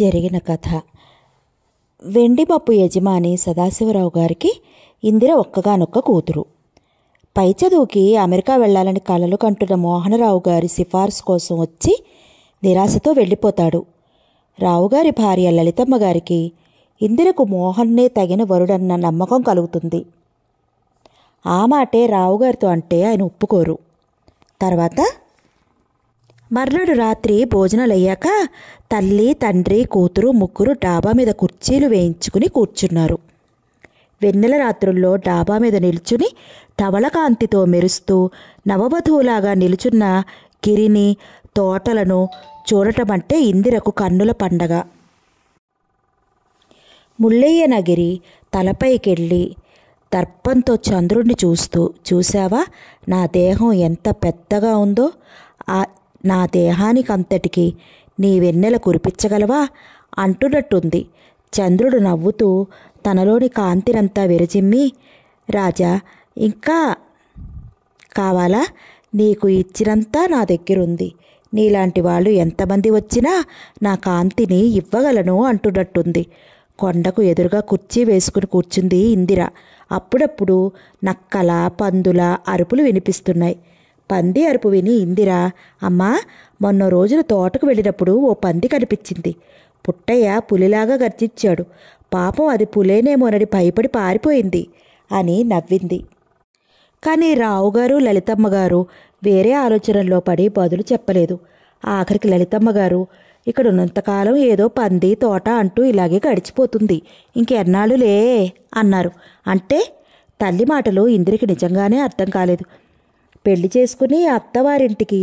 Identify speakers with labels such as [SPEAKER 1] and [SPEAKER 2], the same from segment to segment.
[SPEAKER 1] జరిగిన కథ వెండిపప్పు యజమాని సదాశివరావు గారికి ఇందిర ఒక్కగానొక్క కూతురు పై చదువుకి అమెరికా వెళ్ళాలని కలలు కంటున్న మోహనరావు గారి సిఫార్సు కోసం వచ్చి నిరాశతో వెళ్ళిపోతాడు రావుగారి భార్య లలితమ్మ గారికి ఇందిరకు మోహన్నే తగిన వరుడన్న నమ్మకం కలుగుతుంది ఆ మాటే రావుగారితో అంటే ఆయన ఒప్పుకోరు తర్వాత మర్నాడు రాత్రి భోజనాలయ్యాక తల్లి తండ్రి కూతురు ముగ్గురు డాబా మీద కుర్చీలు వేయించుకుని కూర్చున్నారు వెన్నెల రాత్రుల్లో డాబా మీద నిల్చుని ధవళకాంతితో మెరుస్తూ నవవధువులాగా నిలుచున్న గిరిని తోటలను చూడటమంటే ఇందిరకు కన్నుల పండగ ముల్లయ్యనగిరి తలపైకెళ్ళి దర్పంతో చంద్రుణ్ణి చూస్తూ చూసావా నా దేహం ఎంత పెద్దగా ఉందో ఆ నా దేహానికంతటికి నీ వెన్నెల కురిపించగలవా అంటున్నట్టుంది చంద్రుడు నవ్వుతూ తనలోని కాంతినంతా విరజిమ్మి రాజా ఇంకా కావాలా నీకు ఇచ్చినంతా నా దగ్గరుంది నీలాంటి వాళ్ళు ఎంతమంది వచ్చినా నా కాంతిని ఇవ్వగలను అంటున్నట్టుంది కొండకు ఎదురుగా కుర్చీ వేసుకుని కూర్చుంది ఇందిర అప్పుడప్పుడు నక్కల పందుల అరుపులు వినిపిస్తున్నాయి పంది అరుపు విని ఇందిరా అమ్మా మొన్న రోజున తోటకు వెళ్ళినప్పుడు ఓ పంది కనిపించింది పుట్టయ్య పులిలాగా గర్జించాడు పాపం అది పులేనేమోనని భయపడి పారిపోయింది అని నవ్వింది కానీ రావుగారు లలితమ్మగారు వేరే ఆలోచనల్లో పడి బదులు చెప్పలేదు ఆఖరికి లలితమ్మగారు ఇక్కడ ఉన్నంతకాలం ఏదో పంది తోట అంటూ ఇలాగే గడిచిపోతుంది ఇంకెన్నాళ్ళులే అన్నారు అంటే తల్లి మాటలు ఇందిరికి నిజంగానే అర్థం కాలేదు పెళ్లి చేసుకుని అత్తవారింటికి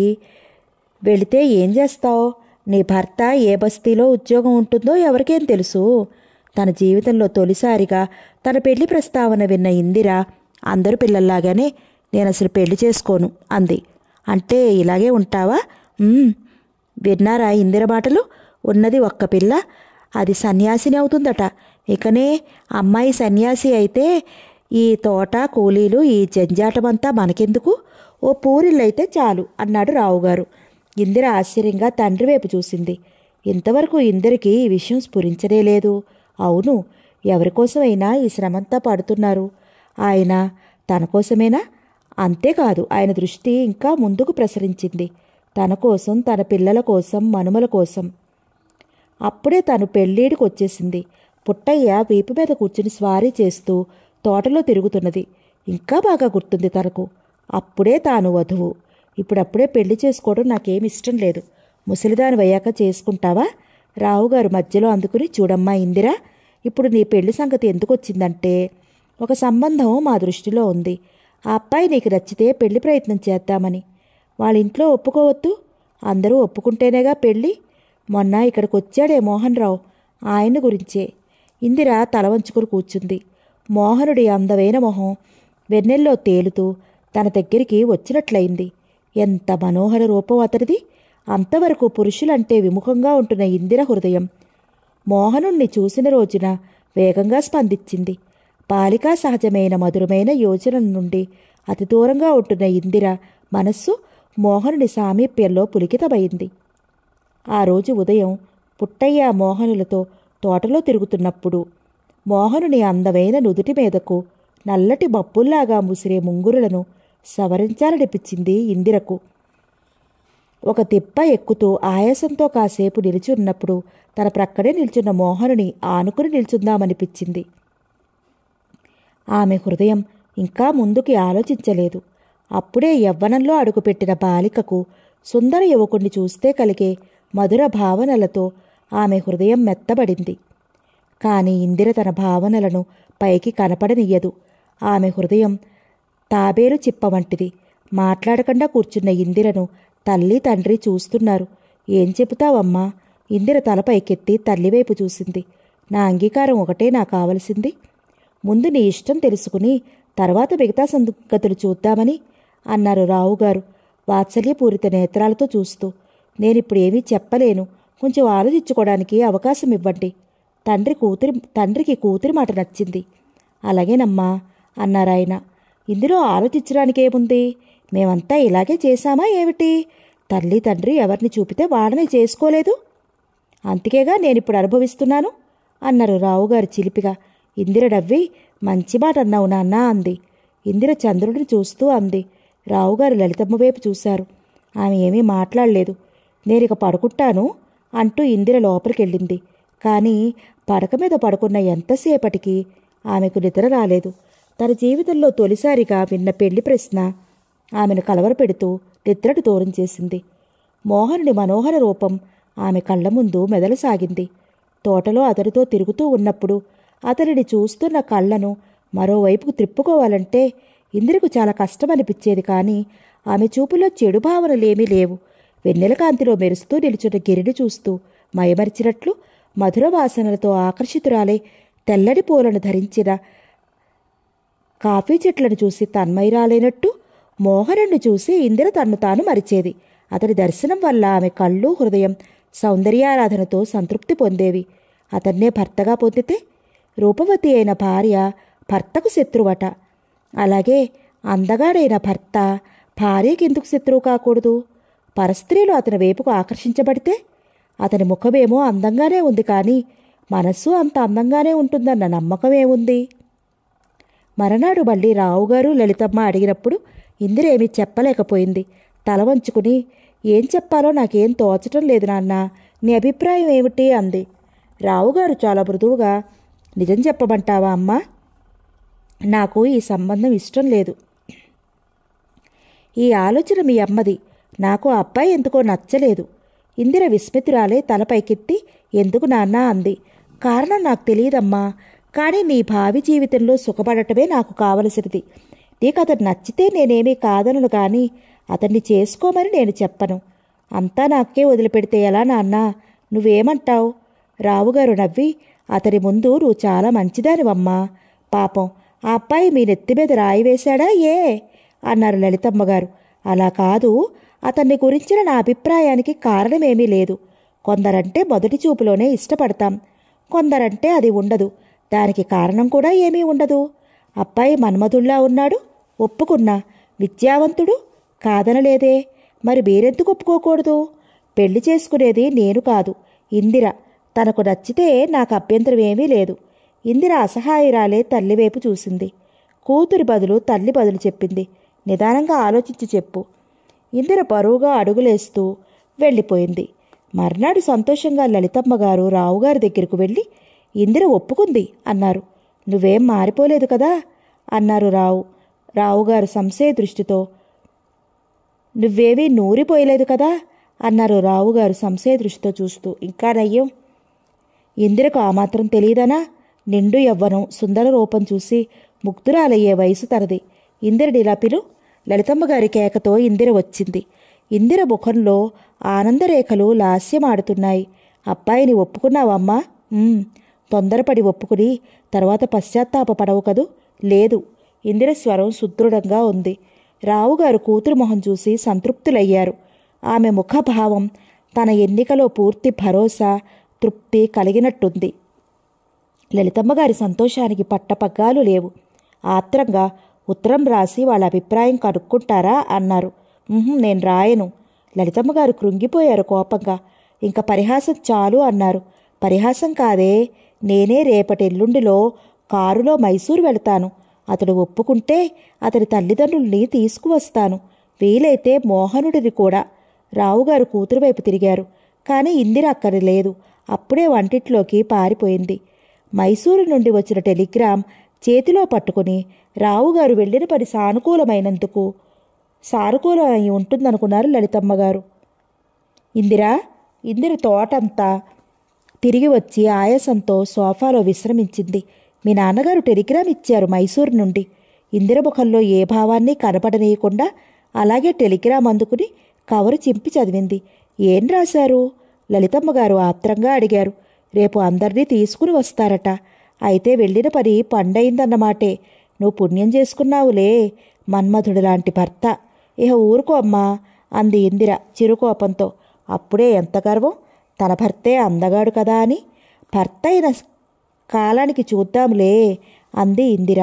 [SPEAKER 1] వెళితే ఏం చేస్తావు నీ భర్త ఏ బస్తీలో ఉద్యోగం ఉంటుందో ఎవరికేం తెలుసు తన జీవితంలో తొలిసారిగా తన పెళ్లి ప్రస్తావన విన్న ఇందిర అందరు పిల్లల్లాగానే నేను అసలు పెళ్లి చేసుకోను అంది అంటే ఇలాగే ఉంటావా విన్నారా ఇందిర మాటలు ఉన్నది ఒక్క పిల్ల అది సన్యాసిని అవుతుందట ఇకనే అమ్మాయి సన్యాసి అయితే ఈ తోట కూలీలు ఈ జంజాటమంతా మనకెందుకు ఓ పూరిల్లైతే చాలు అన్నాడు రావుగారు ఇందిర ఆశ్చర్యంగా తండ్రి వైపు చూసింది ఇంతవరకు ఇందరికి ఈ విషయం స్ఫురించనే లేదు అవును ఎవరికోసమైనా ఈ శ్రమంతా పడుతున్నారు ఆయన తన కోసమేనా అంతేకాదు ఆయన దృష్టి ఇంకా ముందుకు ప్రసరించింది తన కోసం తన పిల్లల కోసం మనుమల కోసం అప్పుడే తను పెళ్ళీడికి వచ్చేసింది పుట్టయ్య వీపు మీద కూర్చుని స్వారీ చేస్తూ తోటలో తిరుగుతున్నది ఇంకా బాగా గుర్తుంది తనకు అప్పుడే తాను వధువు ఇప్పుడప్పుడే పెళ్లి చేసుకోవడం నాకేమి ఇష్టం లేదు ముసలిదాని వయ్యాక చేసుకుంటావా రావుగారు మధ్యలో అందుకుని చూడమ్మా ఇందిరా ఇప్పుడు నీ పెళ్లి సంగతి ఎందుకు వచ్చిందంటే ఒక సంబంధం మా దృష్టిలో ఉంది ఆ అబ్బాయి నీకు నచ్చితే పెళ్లి ప్రయత్నం చేద్దామని వాళ్ళ ఇంట్లో ఒప్పుకోవద్దు అందరూ ఒప్పుకుంటేనేగా పెళ్ళి మొన్న ఇక్కడికి వచ్చాడే మోహన్ రావు ఆయన గురించే ఇందిర తల వంచుకుని కూర్చుంది మోహనుడి అందమైన మొహం వెన్నెల్లో తేలుతూ తన దగ్గరికి వచ్చినట్లయింది ఎంత మనోహర రూపం అతడిది అంతవరకు పురుషులంటే విముఖంగా ఉంటున్న ఇందిర హృదయం మోహనుణ్ణి చూసిన రోజున వేగంగా స్పందించింది బాలికా సహజమైన మధురమైన యోచన నుండి అతి దూరంగా ఉంటున్న ఇందిర మనస్సు మోహనుని సామీప్యంలో పులికితమైంది ఆ రోజు ఉదయం పుట్టయ్య మోహనులతో తోటలో తిరుగుతున్నప్పుడు మోహనుని అందమైన నుదుటి మీదకు నల్లటి బప్పుల్లాగా ముసిరే ముంగురులను సవరించాలనిపించింది ఇందిరకు ఒక తిప్ప ఎక్కుతూ ఆయాసంతో కాసేపు నిలిచి ఉన్నప్పుడు తన ప్రక్కనే నిల్చున్న మోహనుని ఆనుకుని నిల్చుందామనిపించింది ఆమె హృదయం ఇంకా ముందుకి ఆలోచించలేదు అప్పుడే యవ్వనంలో అడుగుపెట్టిన బాలికకు సుందర యువకుణ్ణి చూస్తే కలిగే మధుర భావనలతో ఆమె హృదయం మెత్తబడింది కానీ ఇందిర తన భావనలను పైకి కనపడనియ్యదు ఆమె హృదయం తాబేలు చిప్ప వంటిది మాట్లాడకుండా కూర్చున్న ఇందిరను తల్లి తండ్రి చూస్తున్నారు ఏం చెబుతావమ్మా ఇందిర తల పైకెత్తి తల్లివైపు చూసింది నా అంగీకారం ఒకటే నా కావలసింది ముందు నీ ఇష్టం తెలుసుకుని తర్వాత మిగతా సంగతులు చూద్దామని అన్నారు రావుగారు వాత్సల్యపూరిత నేత్రాలతో చూస్తూ నేనిప్పుడేమీ ఏమీ చెప్పలేను కొంచెం ఆలోచించుకోవడానికి అవకాశం ఇవ్వండి తండ్రి కూతురి తండ్రికి కూతురి మాట నచ్చింది అలాగేనమ్మా అన్నారాయన ఇందులో ఆలోచించడానికి ఏముంది మేమంతా ఇలాగే చేశామా ఏమిటి తల్లి తండ్రి ఎవరిని చూపితే వాళ్ళని చేసుకోలేదు అందుకేగా నేనిప్పుడు అనుభవిస్తున్నాను అన్నారు రావుగారు చిలిపిగా ఇందిర డవ్వి మంచి మాట అన్నావు నాన్న అంది ఇందిర చంద్రుడిని చూస్తూ అంది రావుగారు లలితమ్మ వైపు చూశారు ఆమె ఏమీ మాట్లాడలేదు నేనిక పడుకుంటాను అంటూ ఇందిర లోపలికెళ్ళింది కానీ పడక మీద పడుకున్న ఎంతసేపటికి ఆమెకు నిద్ర రాలేదు తన జీవితంలో తొలిసారిగా విన్న పెళ్లి ప్రశ్న ఆమెను కలవరపెడుతూ నిద్రటు దూరం చేసింది మోహనుడి మనోహర రూపం ఆమె కళ్ళ ముందు మెదలసాగింది తోటలో అతడితో తిరుగుతూ ఉన్నప్పుడు అతనిని చూస్తున్న కళ్ళను మరోవైపుకు త్రిప్పుకోవాలంటే ఇందిరకు చాలా కష్టమనిపించేది కానీ ఆమె చూపులో చెడు భావనలేమీ లేవు వెన్నెల కాంతిలో మెరుస్తూ నిలుచున్న గిరిని చూస్తూ మయమరిచినట్లు మధుర వాసనలతో ఆకర్షితురాలే తెల్లడి పూలను ధరించిన కాఫీ చెట్లను చూసి తన్మయరాలైనట్టు మోహనుణ్ణి చూసి ఇందిర తన్ను తాను మరిచేది అతడి దర్శనం వల్ల ఆమె కళ్ళు హృదయం సౌందర్యారాధనతో సంతృప్తి పొందేవి అతన్నే భర్తగా పొందితే రూపవతి అయిన భార్య భర్తకు శత్రువట అలాగే అందగాడైన భర్త భార్యకి ఎందుకు శత్రువు కాకూడదు పరస్త్రీలు అతని వైపుకు ఆకర్షించబడితే అతని ముఖమేమో అందంగానే ఉంది కానీ మనస్సు అంత అందంగానే ఉంటుందన్న నమ్మకమేముంది ఉంది మరనాడు మళ్ళీ రావుగారు లలితమ్మ అడిగినప్పుడు ఇందిరేమీ చెప్పలేకపోయింది తల వంచుకుని ఏం చెప్పాలో నాకేం తోచటం లేదు నాన్న నీ అభిప్రాయం ఏమిటి అంది రావుగారు చాలా మృదువుగా నిజం చెప్పమంటావా అమ్మా నాకు ఈ సంబంధం ఇష్టం లేదు ఈ ఆలోచన మీ అమ్మది నాకు ఆ అబ్బాయి ఎందుకో నచ్చలేదు ఇందిర విస్మితురాలే తల పైకెత్తి ఎందుకు నాన్న అంది కారణం నాకు తెలియదమ్మా కానీ నీ భావి జీవితంలో సుఖపడటమే నాకు కావలసినది నీకు అతను నచ్చితే నేనేమీ కాదనను కానీ అతన్ని చేసుకోమని నేను చెప్పను అంతా నాకే వదిలిపెడితే ఎలా నాన్న నువ్వేమంటావు రావుగారు నవ్వి అతని ముందు నువ్వు చాలా మంచిదానివమ్మా పాపం ఆ అబ్బాయి మీ నెత్తి మీద రాయి వేశాడా ఏ అన్నారు లలితమ్మగారు అలా కాదు అతన్ని గురించిన నా అభిప్రాయానికి కారణమేమీ లేదు కొందరంటే మొదటి చూపులోనే ఇష్టపడతాం కొందరంటే అది ఉండదు దానికి కారణం కూడా ఏమీ ఉండదు అబ్బాయి మన్మధుల్లా ఉన్నాడు ఒప్పుకున్నా విద్యావంతుడు కాదనలేదే మరి వేరెందుకు ఒప్పుకోకూడదు పెళ్లి చేసుకునేది నేను కాదు ఇందిర తనకు నచ్చితే నాకు అభ్యంతరం ఏమీ లేదు ఇందిర అసహాయురాలే తల్లివైపు చూసింది కూతురి బదులు తల్లి బదులు చెప్పింది నిదానంగా ఆలోచించి చెప్పు ఇందిర బరువుగా అడుగులేస్తూ వెళ్ళిపోయింది మర్నాడు సంతోషంగా లలితమ్మ గారు రావుగారి దగ్గరకు వెళ్ళి ఇందిర ఒప్పుకుంది అన్నారు నువ్వేం మారిపోలేదు కదా అన్నారు రావు రావుగారు సంశయ దృష్టితో నువ్వేమీ నూరిపోయలేదు కదా అన్నారు రావుగారు సంశయ దృష్టితో చూస్తూ ఇంకా నయ్యం ఇందిరకు ఆ మాత్రం తెలియదనా నిండు ఎవ్వను సుందర రూపం చూసి ముగ్ధురాలయ్యే వయసు తనది ఇందిరడిలా పిలు లలితమ్మ గారి కేకతో ఇందిర వచ్చింది ఇందిర ముఖంలో ఆనందరేఖలు లాస్యమాడుతున్నాయి అబ్బాయిని ఒప్పుకున్నావమ్మా తొందరపడి ఒప్పుకుని తర్వాత పశ్చాత్తాపడవు కదూ లేదు ఇందిర స్వరం సుదృఢంగా ఉంది రావుగారు కూతురు మొహం చూసి సంతృప్తులయ్యారు ఆమె ముఖభావం తన ఎన్నికలో పూర్తి భరోసా తృప్తి కలిగినట్టుంది లలితమ్మగారి సంతోషానికి పట్టపగ్గాలు లేవు ఆత్రంగా ఉత్తరం రాసి వాళ్ళ అభిప్రాయం కనుక్కుంటారా అన్నారు నేను రాయను లలితమ్మగారు కృంగిపోయారు కోపంగా ఇంకా పరిహాసం చాలు అన్నారు పరిహాసం కాదే నేనే రేపటెల్లుండిలో కారులో మైసూరు వెళతాను అతడు ఒప్పుకుంటే అతడి తల్లిదండ్రుల్ని తీసుకువస్తాను వీలైతే మోహనుడిని కూడా రావుగారు కూతురు వైపు తిరిగారు కానీ ఇందిర అక్కడ లేదు అప్పుడే వంటింట్లోకి పారిపోయింది మైసూరు నుండి వచ్చిన టెలిగ్రామ్ చేతిలో పట్టుకుని రావుగారు వెళ్ళిన పని సానుకూలమైనందుకు సానుకూలమై ఉంటుందనుకున్నారు లలితమ్మ గారు ఇందిరా ఇందిర తోటంతా తిరిగి వచ్చి ఆయాసంతో సోఫాలో విశ్రమించింది మీ నాన్నగారు టెలిగ్రామ్ ఇచ్చారు మైసూరు నుండి ఇందిరముఖంలో ఏ భావాన్ని కనపడనీయకుండా అలాగే టెలిగ్రామ్ అందుకుని కవరు చింపి చదివింది ఏం రాశారు లలితమ్మ గారు అడిగారు రేపు అందరినీ తీసుకుని వస్తారట అయితే వెళ్ళిన పని పండయిందన్నమాటే నువ్వు పుణ్యం చేసుకున్నావులే మన్మధుడు లాంటి భర్త ఇహ ఊరుకో అమ్మా అంది ఇందిర చిరుకోపంతో అప్పుడే ఎంత గర్వం తన భర్తే అందగాడు కదా అని భర్త అయిన కాలానికి చూద్దాంలే అంది ఇందిర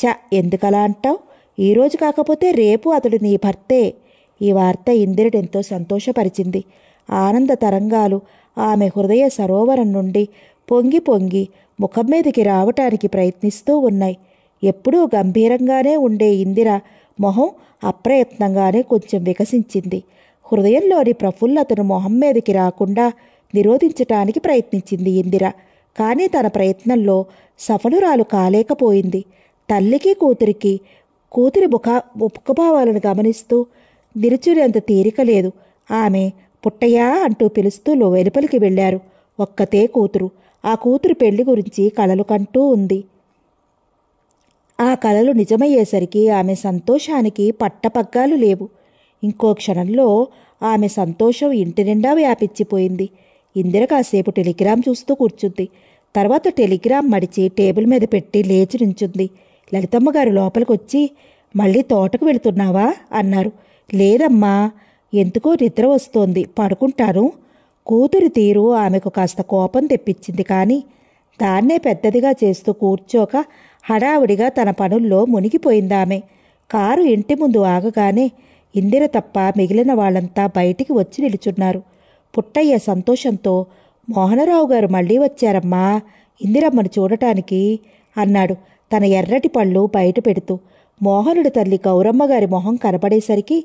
[SPEAKER 1] చ ఎందుకలా అంటావు ఈరోజు కాకపోతే రేపు అతడు నీ భర్తే ఈ వార్త ఇందిరటెంతో సంతోషపరిచింది ఆనంద తరంగాలు ఆమె హృదయ సరోవరం నుండి పొంగి పొంగి ముఖం మీదకి రావటానికి ప్రయత్నిస్తూ ఉన్నాయి ఎప్పుడూ గంభీరంగానే ఉండే ఇందిర మొహం అప్రయత్నంగానే కొంచెం వికసించింది హృదయంలోని ప్రఫుల్లతను మొహం మీదకి రాకుండా నిరోధించటానికి ప్రయత్నించింది ఇందిర కానీ తన ప్రయత్నంలో సఫలురాలు కాలేకపోయింది తల్లికి కూతురికి కూతురి ముఖ ముఖభావాలను గమనిస్తూ నిరుచునేంత తీరిక లేదు ఆమె పుట్టయ్యా అంటూ పిలుస్తూ వెలుపలికి వెళ్ళారు ఒక్కతే కూతురు ఆ కూతురు పెళ్లి గురించి కలలు కంటూ ఉంది ఆ కలలు నిజమయ్యేసరికి ఆమె సంతోషానికి పట్టపగ్గాలు లేవు ఇంకో క్షణంలో ఆమె సంతోషం ఇంటి నిండా వ్యాపించిపోయింది ఇందిర కాసేపు టెలిగ్రామ్ చూస్తూ కూర్చుంది తర్వాత టెలిగ్రామ్ మడిచి టేబుల్ మీద పెట్టి లేచి నుంచుంది లలితమ్మ గారు లోపలికి వచ్చి మళ్ళీ తోటకు వెళుతున్నావా అన్నారు లేదమ్మా ఎందుకో నిద్ర వస్తోంది పడుకుంటాను కూతురి తీరు ఆమెకు కాస్త కోపం తెప్పించింది కానీ దాన్నే పెద్దదిగా చేస్తూ కూర్చోక హడావుడిగా తన పనుల్లో మునిగిపోయిందామె కారు ఇంటి ముందు ఆగగానే ఇందిర తప్ప మిగిలిన వాళ్ళంతా బయటికి వచ్చి నిలుచున్నారు పుట్టయ్య సంతోషంతో మోహనరావు గారు మళ్ళీ వచ్చారమ్మా ఇందిరమ్మను చూడటానికి అన్నాడు తన ఎర్రటి పళ్ళు బయట పెడుతూ మోహనుడి తల్లి గౌరమ్మ గారి మొహం కనపడేసరికి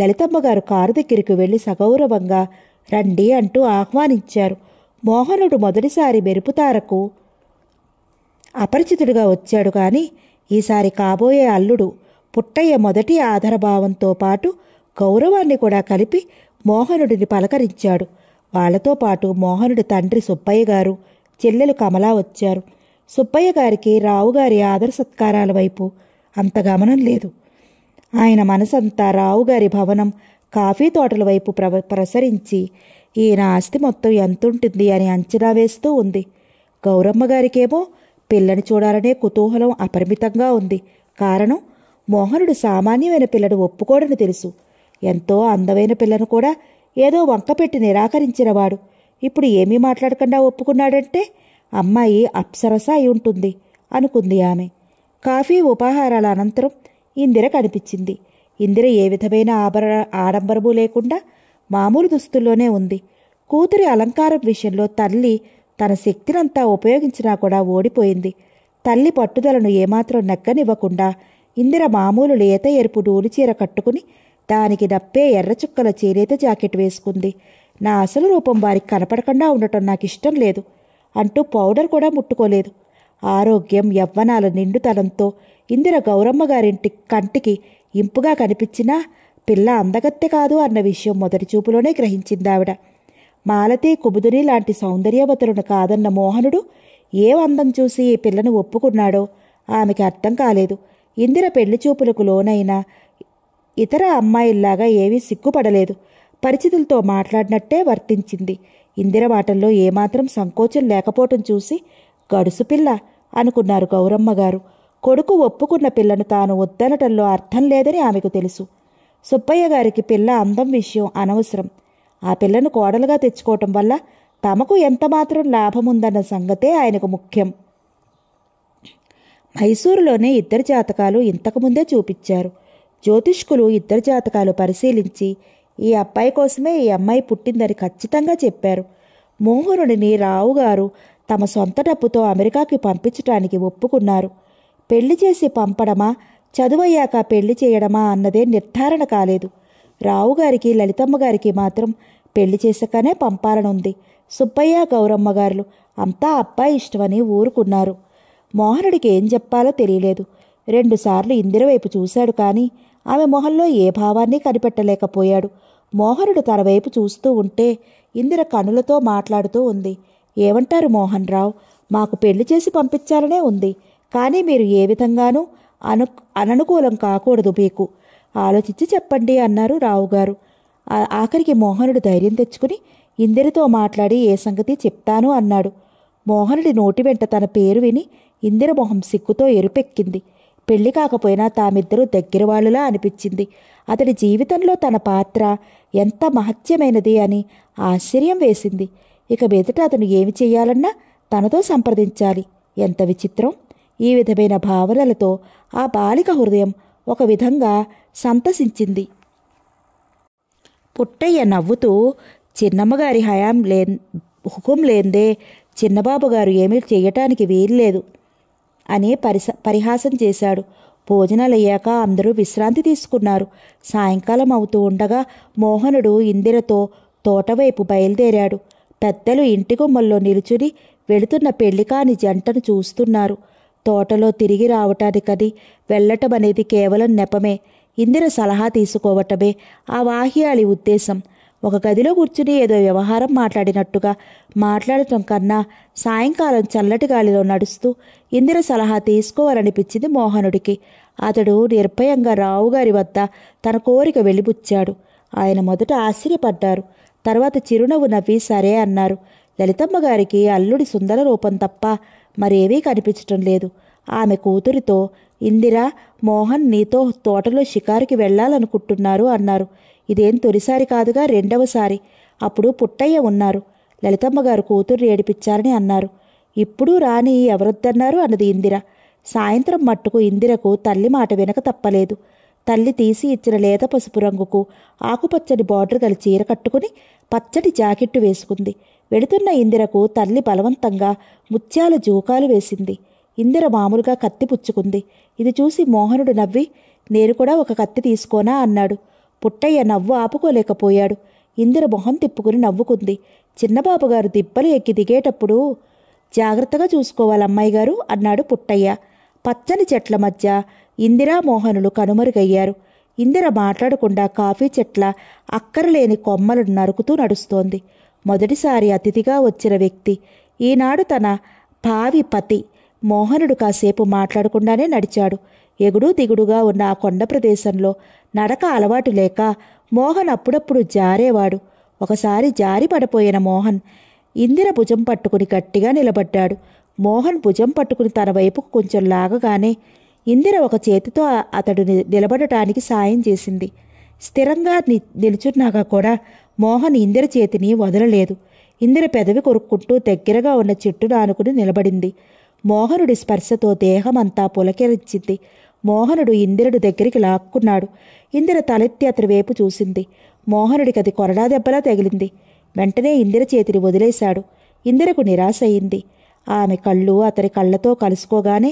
[SPEAKER 1] లలితమ్మ గారు కారు దగ్గరికి వెళ్ళి సగౌరవంగా రండి అంటూ ఆహ్వానించారు మోహనుడు మొదటిసారి మెరుపుతారకు అపరిచితుడిగా వచ్చాడు కానీ ఈసారి కాబోయే అల్లుడు పుట్టయ్య మొదటి ఆధారభావంతో పాటు గౌరవాన్ని కూడా కలిపి మోహనుడిని పలకరించాడు వాళ్లతో పాటు మోహనుడి తండ్రి సుబ్బయ్య గారు చెల్లెలు కమలా వచ్చారు సుబ్బయ్య గారికి రావుగారి ఆదర సత్కారాల వైపు అంత గమనం లేదు ఆయన మనసంతా రావుగారి భవనం కాఫీ తోటల వైపు ప్ర ప్రసరించి ఈయన ఆస్తి మొత్తం ఎంతుంటుంది అని అంచనా వేస్తూ ఉంది గౌరమ్మ గారికేమో పిల్లని చూడాలనే కుతూహలం అపరిమితంగా ఉంది కారణం మోహనుడు సామాన్యమైన పిల్లను ఒప్పుకోడని తెలుసు ఎంతో అందమైన పిల్లను కూడా ఏదో వంకపెట్టి నిరాకరించినవాడు ఇప్పుడు ఏమీ మాట్లాడకుండా ఒప్పుకున్నాడంటే అమ్మాయి అప్సరస అయి ఉంటుంది అనుకుంది ఆమె కాఫీ ఉపాహారాల అనంతరం ఇందిర కనిపించింది ఇందిర ఏ విధమైన ఆభరణ ఆడంబరము లేకుండా మామూలు దుస్తుల్లోనే ఉంది కూతురి అలంకారం విషయంలో తల్లి తన శక్తినంతా ఉపయోగించినా కూడా ఓడిపోయింది తల్లి పట్టుదలను ఏమాత్రం నెగ్గనివ్వకుండా ఇందిర మామూలు లేత ఎరుపు డూలు చీర కట్టుకుని దానికి నప్పే ఎర్రచుక్కల చేనేత జాకెట్ వేసుకుంది నా అసలు రూపం వారికి కనపడకుండా ఉండటం నాకు ఇష్టం లేదు అంటూ పౌడర్ కూడా ముట్టుకోలేదు ఆరోగ్యం యవ్వనాల నిండుతనంతో ఇందిర గౌరమ్మ గారింటి కంటికి ఇంపుగా కనిపించినా పిల్ల అందగత్తె కాదు అన్న విషయం మొదటి చూపులోనే గ్రహించిందావిడ మాలతి కుబుదుని లాంటి సౌందర్యవతులను కాదన్న మోహనుడు ఏ అందం చూసి ఈ పిల్లను ఒప్పుకున్నాడో ఆమెకి అర్థం కాలేదు ఇందిర పెళ్లి చూపులకు లోనైనా ఇతర అమ్మాయిల్లాగా ఏవీ సిగ్గుపడలేదు పరిచితులతో మాట్లాడినట్టే వర్తించింది ఇందిర మాటల్లో ఏమాత్రం సంకోచం లేకపోవటం చూసి గడుసు పిల్ల అనుకున్నారు గౌరమ్మ గారు కొడుకు ఒప్పుకున్న పిల్లను తాను వద్దనటంలో అర్థం లేదని ఆమెకు తెలుసు సుబ్బయ్య గారికి పిల్ల అందం విషయం అనవసరం ఆ పిల్లను కోడలుగా తెచ్చుకోవటం వల్ల తమకు ఎంతమాత్రం లాభముందన్న సంగతే ఆయనకు ముఖ్యం మైసూరులోనే ఇద్దరు జాతకాలు ఇంతకుముందే చూపించారు జ్యోతిష్కులు ఇద్దరు జాతకాలు పరిశీలించి ఈ అబ్బాయి కోసమే ఈ అమ్మాయి పుట్టిందని ఖచ్చితంగా చెప్పారు మోహనుడిని రావుగారు తమ సొంత డబ్బుతో అమెరికాకి పంపించటానికి ఒప్పుకున్నారు పెళ్లి చేసి పంపడమా చదువయ్యాక పెళ్లి చేయడమా అన్నదే నిర్ధారణ కాలేదు రావుగారికి లలితమ్మ గారికి మాత్రం పెళ్లి చేసాకనే పంపాలనుంది సుబ్బయ్య గౌరమ్మ గారులు అంతా అబ్బాయి ఇష్టమని ఊరుకున్నారు మోహనుడికి ఏం చెప్పాలో తెలియలేదు రెండుసార్లు ఇందిర వైపు చూశాడు కానీ ఆమె మొహంలో ఏ భావాన్ని కనిపెట్టలేకపోయాడు మోహనుడు తన వైపు చూస్తూ ఉంటే ఇందిర కనులతో మాట్లాడుతూ ఉంది ఏమంటారు మోహన్ రావు మాకు పెళ్లి చేసి పంపించాలనే ఉంది కానీ మీరు ఏ విధంగానూ అను అననుకూలం కాకూడదు మీకు ఆలోచించి చెప్పండి అన్నారు రావుగారు ఆఖరికి మోహనుడు ధైర్యం తెచ్చుకుని ఇందిరితో మాట్లాడి ఏ సంగతి చెప్తాను అన్నాడు మోహనుడి నోటి వెంట తన పేరు విని ఇందిరమొహం సిగ్గుతో ఎరుపెక్కింది పెళ్లి కాకపోయినా తామిద్దరూ దగ్గర వాళ్ళులా అనిపించింది అతడి జీవితంలో తన పాత్ర ఎంత మహత్యమైనది అని ఆశ్చర్యం వేసింది ఇక మీదట అతను ఏమి చేయాలన్నా తనతో సంప్రదించాలి ఎంత విచిత్రం ఈ విధమైన భావనలతో ఆ బాలిక హృదయం ఒక విధంగా సంతసించింది పుట్టయ్య నవ్వుతూ చిన్నమ్మగారి హయాం లే హుకుం లేందే చిన్నబాబు గారు ఏమీ చేయటానికి వీల్లేదు అనే పరిస పరిహాసం చేశాడు భోజనాలయ్యాక అందరూ విశ్రాంతి తీసుకున్నారు సాయంకాలం అవుతూ ఉండగా మోహనుడు ఇందిరతో తోటవైపు బయలుదేరాడు పెద్దలు ఇంటి గుమ్మల్లో నిలుచుని వెళుతున్న పెళ్లికాని జంటను చూస్తున్నారు తోటలో తిరిగి రావటానికని వెళ్ళటం అనేది కేవలం నెపమే ఇందిర సలహా తీసుకోవటమే ఆ వాహ్యాలి ఉద్దేశం ఒక గదిలో కూర్చుని ఏదో వ్యవహారం మాట్లాడినట్టుగా మాట్లాడటం కన్నా సాయంకాలం చల్లటి గాలిలో నడుస్తూ ఇందిర సలహా తీసుకోవాలనిపించింది మోహనుడికి అతడు నిర్భయంగా రావుగారి వద్ద తన కోరిక వెళ్ళిపుచ్చాడు ఆయన మొదట ఆశ్చర్యపడ్డారు తర్వాత చిరునవ్వు నవ్వి సరే అన్నారు లలితమ్మ గారికి అల్లుడి సుందర రూపం తప్ప మరేమీ కనిపించటం లేదు ఆమె కూతురితో ఇందిరా మోహన్ నీతో తోటలో షికారుకి వెళ్ళాలనుకుంటున్నారు అన్నారు ఇదేం తొలిసారి కాదుగా రెండవసారి అప్పుడు పుట్టయ్య ఉన్నారు లలితమ్మ గారు కూతుర్ని ఏడిపించారని అన్నారు ఇప్పుడు రాని ఎవరొద్దన్నారు అన్నది ఇందిర సాయంత్రం మట్టుకు ఇందిరకు తల్లి మాట వెనక తప్పలేదు తల్లి తీసి ఇచ్చిన లేత పసుపు రంగుకు ఆకుపచ్చని బార్డర్ గల చీర కట్టుకుని పచ్చటి జాకెట్టు వేసుకుంది వెడుతున్న ఇందిరకు తల్లి బలవంతంగా ముత్యాల జూకాలు వేసింది ఇందిర మామూలుగా కత్తి పుచ్చుకుంది ఇది చూసి మోహనుడు నవ్వి నేను కూడా ఒక కత్తి తీసుకోనా అన్నాడు పుట్టయ్య నవ్వు ఆపుకోలేకపోయాడు ఇందిర మొహం తిప్పుకుని నవ్వుకుంది చిన్నబాబుగారు దిబ్బలు ఎక్కి దిగేటప్పుడు జాగ్రత్తగా చూసుకోవాలి అమ్మాయి గారు అన్నాడు పుట్టయ్య పచ్చని చెట్ల మధ్య ఇందిరా మోహనులు కనుమరుగయ్యారు ఇందిర మాట్లాడకుండా కాఫీ చెట్ల అక్కరలేని కొమ్మలు నరుకుతూ నడుస్తోంది మొదటిసారి అతిథిగా వచ్చిన వ్యక్తి ఈనాడు తన భావి పతి మోహనుడు కాసేపు మాట్లాడకుండానే నడిచాడు ఎగుడు దిగుడుగా ఉన్న ఆ కొండ ప్రదేశంలో నడక అలవాటు లేక మోహన్ అప్పుడప్పుడు జారేవాడు ఒకసారి జారి పడిపోయిన మోహన్ ఇందిర భుజం పట్టుకుని గట్టిగా నిలబడ్డాడు మోహన్ భుజం పట్టుకుని తన వైపుకు కొంచెం లాగగానే ఇందిర ఒక చేతితో అతడు నిలబడటానికి సాయం చేసింది స్థిరంగా ని నిలుచున్నాక కూడా మోహన్ ఇందిర చేతిని వదలలేదు ఇందిర పెదవి కొరుక్కుంటూ దగ్గరగా ఉన్న చెట్టును ఆనుకుని నిలబడింది మోహనుడి స్పర్శతో దేహమంతా పులకెరించింది మోహనుడు ఇందిరుడి దగ్గరికి లాక్కున్నాడు ఇందిర తలెత్తి అతని వైపు చూసింది మోహనుడికి అది కొరడా దెబ్బలా తగిలింది వెంటనే ఇందిర చేతిని వదిలేశాడు ఇందిరకు నిరాశ అయింది ఆమె కళ్ళు అతని కళ్ళతో కలుసుకోగానే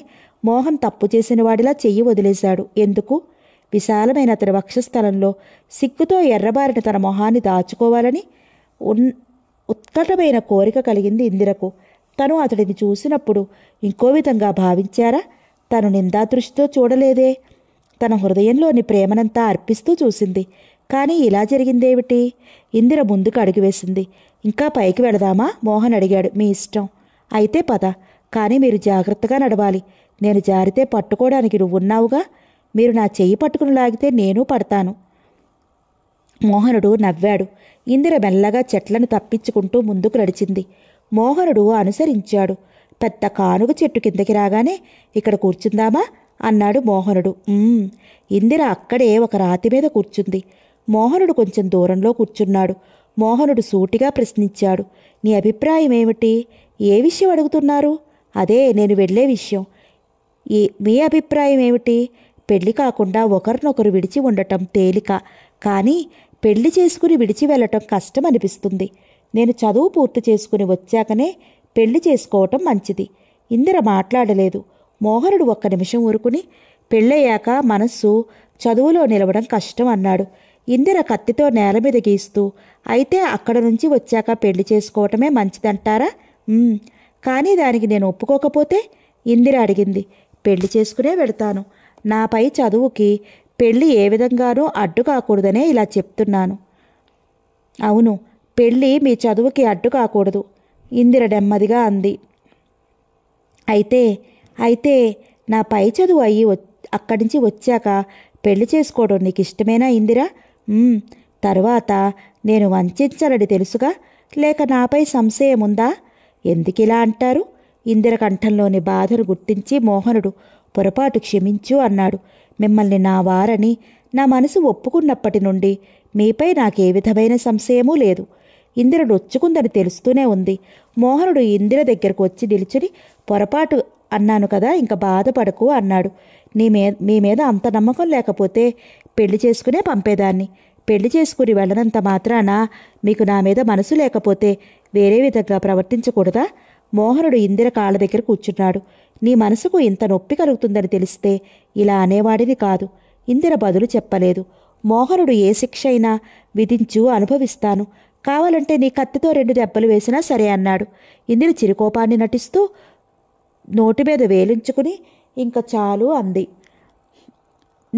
[SPEAKER 1] మోహన్ తప్పు చేసిన వాడిలా చెయ్యి వదిలేశాడు ఎందుకు విశాలమైన అతని వక్షస్థలంలో సిగ్గుతో ఎర్రబారిన తన మొహాన్ని దాచుకోవాలని ఉన్ ఉత్కటమైన కోరిక కలిగింది ఇందిరకు తను అతడిని చూసినప్పుడు ఇంకో విధంగా భావించారా తను నిందాదృష్టితో చూడలేదే తన హృదయంలోని ప్రేమనంతా అర్పిస్తూ చూసింది కానీ ఇలా జరిగిందేమిటి ఇందిర ముందుకు అడుగువేసింది ఇంకా పైకి వెళదామా మోహన్ అడిగాడు మీ ఇష్టం అయితే పద కానీ మీరు జాగ్రత్తగా నడవాలి నేను జారితే పట్టుకోవడానికి నువ్వున్నావుగా మీరు నా చెయ్యి పట్టుకుని లాగితే నేను పడతాను మోహనుడు నవ్వాడు ఇందిర మెల్లగా చెట్లను తప్పించుకుంటూ ముందుకు నడిచింది మోహనుడు అనుసరించాడు పెద్ద కానుగ చెట్టు కిందకి రాగానే ఇక్కడ కూర్చుందామా అన్నాడు మోహనుడు ఇందిర అక్కడే ఒక రాతి మీద కూర్చుంది మోహనుడు కొంచెం దూరంలో కూర్చున్నాడు మోహనుడు సూటిగా ప్రశ్నించాడు నీ అభిప్రాయం ఏమిటి ఏ విషయం అడుగుతున్నారు అదే నేను వెళ్ళే విషయం ఏ మీ అభిప్రాయం ఏమిటి పెళ్లి కాకుండా ఒకరినొకరు విడిచి ఉండటం తేలిక కానీ పెళ్లి చేసుకుని విడిచి వెళ్ళటం కష్టం అనిపిస్తుంది నేను చదువు పూర్తి చేసుకుని వచ్చాకనే పెళ్లి చేసుకోవటం మంచిది ఇందిర మాట్లాడలేదు మోహనుడు ఒక్క నిమిషం ఊరుకుని పెళ్ళయ్యాక మనస్సు చదువులో నిలవడం కష్టం అన్నాడు ఇందిర కత్తితో నేల మీద గీస్తూ అయితే అక్కడ నుంచి వచ్చాక పెళ్లి చేసుకోవటమే మంచిదంటారా కానీ దానికి నేను ఒప్పుకోకపోతే ఇందిర అడిగింది పెళ్లి చేసుకునే వెళతాను నాపై చదువుకి పెళ్ళి ఏ విధంగానూ అడ్డు కాకూడదనే ఇలా చెప్తున్నాను అవును పెళ్ళి మీ చదువుకి అడ్డు కాకూడదు ఇందిర నెమ్మదిగా అంది అయితే అయితే నా పై చదువు అయ్యి అక్కడి నుంచి వచ్చాక పెళ్లి చేసుకోవడం నీకు ఇష్టమేనా ఇందిరా తర్వాత నేను వంచించాలని తెలుసుగా లేక నాపై సంశయం ఉందా ఎందుకిలా అంటారు ఇందిర కంఠంలోని బాధను గుర్తించి మోహనుడు పొరపాటు క్షమించు అన్నాడు మిమ్మల్ని నా వారని నా మనసు ఒప్పుకున్నప్పటి నుండి మీపై నాకే విధమైన సంశయమూ లేదు ఇందిర నొచ్చుకుందని తెలుస్తూనే ఉంది మోహనుడు ఇందిర దగ్గరకు వచ్చి నిలిచుని పొరపాటు అన్నాను కదా ఇంకా బాధపడకు అన్నాడు నీ మీ మీ మీద అంత నమ్మకం లేకపోతే పెళ్లి చేసుకునే పంపేదాన్ని పెళ్లి చేసుకుని వెళ్ళనంత మాత్రాన మీకు నా మీద మనసు లేకపోతే వేరే విధంగా ప్రవర్తించకూడదా మోహనుడు ఇందిర కాళ్ళ దగ్గర కూర్చున్నాడు నీ మనసుకు ఇంత నొప్పి కలుగుతుందని తెలిస్తే ఇలా అనేవాడిని కాదు ఇందిర బదులు చెప్పలేదు మోహనుడు ఏ శిక్ష అయినా విధించు అనుభవిస్తాను కావాలంటే నీ కత్తితో రెండు దెబ్బలు వేసినా సరే అన్నాడు ఇందిర చిరుకోపాన్ని నటిస్తూ నోటి మీద వేలించుకుని ఇంకా చాలు అంది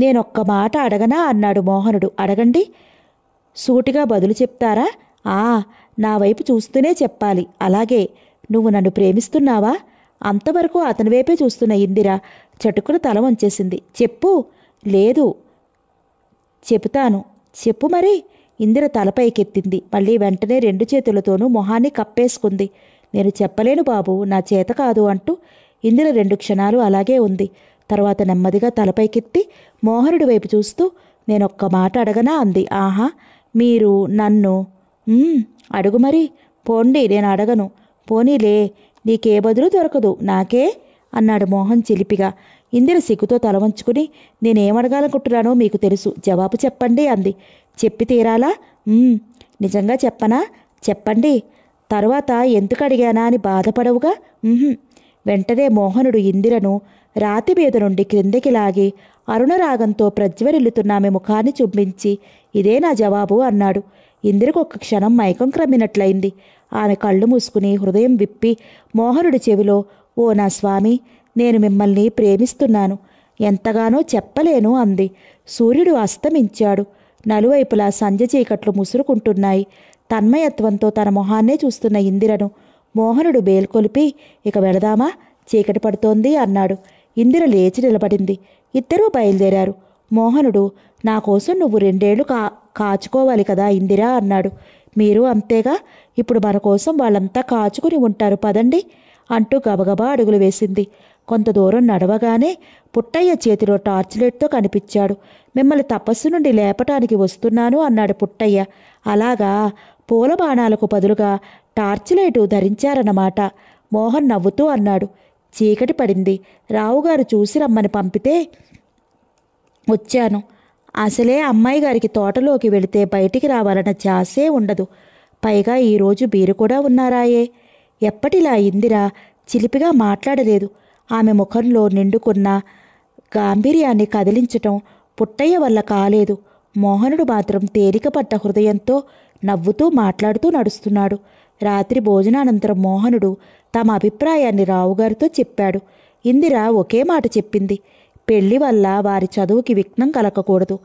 [SPEAKER 1] నేనొక్క మాట అడగనా అన్నాడు మోహనుడు అడగండి సూటిగా బదులు చెప్తారా ఆ నా వైపు చూస్తూనే చెప్పాలి అలాగే నువ్వు నన్ను ప్రేమిస్తున్నావా అంతవరకు అతని వైపే చూస్తున్న ఇందిర చటుకున తల వంచేసింది చెప్పు లేదు చెబుతాను చెప్పు మరి ఇందిర తలపైకెత్తింది మళ్ళీ వెంటనే రెండు చేతులతోనూ మొహాన్ని కప్పేసుకుంది నేను చెప్పలేను బాబు నా చేత కాదు అంటూ ఇందిర రెండు క్షణాలు అలాగే ఉంది తర్వాత నెమ్మదిగా తలపైకెత్తి మోహనుడి వైపు చూస్తూ నేనొక్క మాట అడగనా అంది ఆహా మీరు నన్ను అడుగు మరి పోండి నేను అడగను పోనీలే నీకే బదులు దొరకదు నాకే అన్నాడు మోహన్ చిలిపిగా ఇందిర సిగ్గుతో తల వంచుకుని నేనేమడగాలనుకుంటున్నానో మీకు తెలుసు జవాబు చెప్పండి అంది చెప్పి తీరాలా నిజంగా చెప్పనా చెప్పండి తరువాత ఎందుకు అడిగానా అని బాధపడవుగా వెంటనే మోహనుడు ఇందిరను రాతి మీద నుండి క్రిందికి లాగి అరుణరాగంతో ప్రజ్వరిల్లుతున్న ఆమె ముఖాన్ని చూపించి ఇదే నా జవాబు అన్నాడు ఇందిరకు ఒక క్షణం మైకం క్రమ్మినట్లయింది ఆమె కళ్ళు మూసుకుని హృదయం విప్పి మోహనుడి చెవిలో ఓ నా స్వామి నేను మిమ్మల్ని ప్రేమిస్తున్నాను ఎంతగానో చెప్పలేను అంది సూర్యుడు అస్తమించాడు నలువైపులా సంజ చీకట్లు ముసురుకుంటున్నాయి తన్మయత్వంతో తన మొహాన్నే చూస్తున్న ఇందిరను మోహనుడు బేల్కొలిపి ఇక వెళదామా చీకటి పడుతోంది అన్నాడు ఇందిర లేచి నిలబడింది ఇద్దరూ బయలుదేరారు మోహనుడు నా కోసం నువ్వు రెండేళ్లు కా కాచుకోవాలి కదా ఇందిరా అన్నాడు మీరు అంతేగా ఇప్పుడు మన కోసం వాళ్ళంతా కాచుకుని ఉంటారు పదండి అంటూ గబగబా అడుగులు వేసింది కొంత దూరం నడవగానే పుట్టయ్య చేతిలో టార్చ్ లైట్తో కనిపించాడు మిమ్మల్ని తపస్సు నుండి లేపటానికి వస్తున్నాను అన్నాడు పుట్టయ్య అలాగా పూల బాణాలకు బదులుగా టార్చ్ లైటు ధరించారన్నమాట మోహన్ నవ్వుతూ అన్నాడు చీకటి పడింది రావుగారు చూసి రమ్మని పంపితే వచ్చాను అసలే అమ్మాయి గారికి తోటలోకి వెళితే బయటికి రావాలన్న ఛాసే ఉండదు పైగా ఈరోజు బీరు కూడా ఉన్నారాయే ఎప్పటిలా ఇందిరా చిలిపిగా మాట్లాడలేదు ఆమె ముఖంలో నిండుకున్న గాంభీర్యాన్ని కదిలించటం పుట్టయ్య వల్ల కాలేదు మోహనుడు మాత్రం తేలికపట్ట హృదయంతో నవ్వుతూ మాట్లాడుతూ నడుస్తున్నాడు రాత్రి భోజనానంతరం మోహనుడు తమ అభిప్రాయాన్ని రావుగారితో చెప్పాడు ఇందిర ఒకే మాట చెప్పింది పెళ్లి వల్ల వారి చదువుకి విఘ్నం కలగకూడదు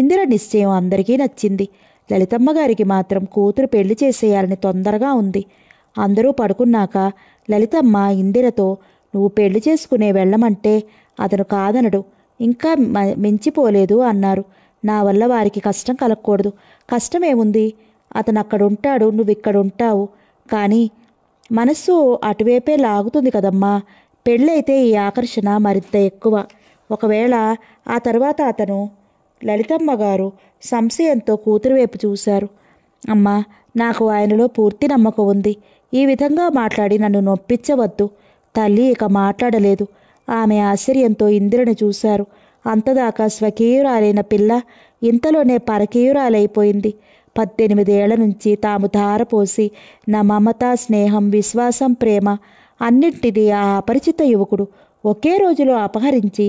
[SPEAKER 1] ఇందిర నిశ్చయం అందరికీ నచ్చింది లలితమ్మగారికి మాత్రం కూతురు పెళ్లి చేసేయాలని తొందరగా ఉంది అందరూ పడుకున్నాక లలితమ్మ ఇందిరతో నువ్వు పెళ్లి చేసుకునే వెళ్ళమంటే అతను కాదనడు ఇంకా మించిపోలేదు అన్నారు నా వల్ల వారికి కష్టం కలగకూడదు కష్టమేముంది అతను అక్కడుంటాడు నువ్వు ఇక్కడ ఉంటావు కానీ మనస్సు అటువైపే లాగుతుంది కదమ్మా పెళ్ళైతే ఈ ఆకర్షణ మరింత ఎక్కువ ఒకవేళ ఆ తర్వాత అతను లలితమ్మ గారు సంశయంతో కూతురు వైపు చూశారు అమ్మా నాకు ఆయనలో పూర్తి నమ్మకం ఉంది ఈ విధంగా మాట్లాడి నన్ను నొప్పించవద్దు తల్లి ఇక మాట్లాడలేదు ఆమె ఆశ్చర్యంతో ఇంద్రుని చూశారు అంతదాకా స్వకీయురాలైన పిల్ల ఇంతలోనే పరకీయురాలైపోయింది పద్దెనిమిదేళ్ల నుంచి తాము ధారపోసి నా మమత స్నేహం విశ్వాసం ప్రేమ అన్నింటినీ ఆ అపరిచిత యువకుడు ఒకే రోజులో అపహరించి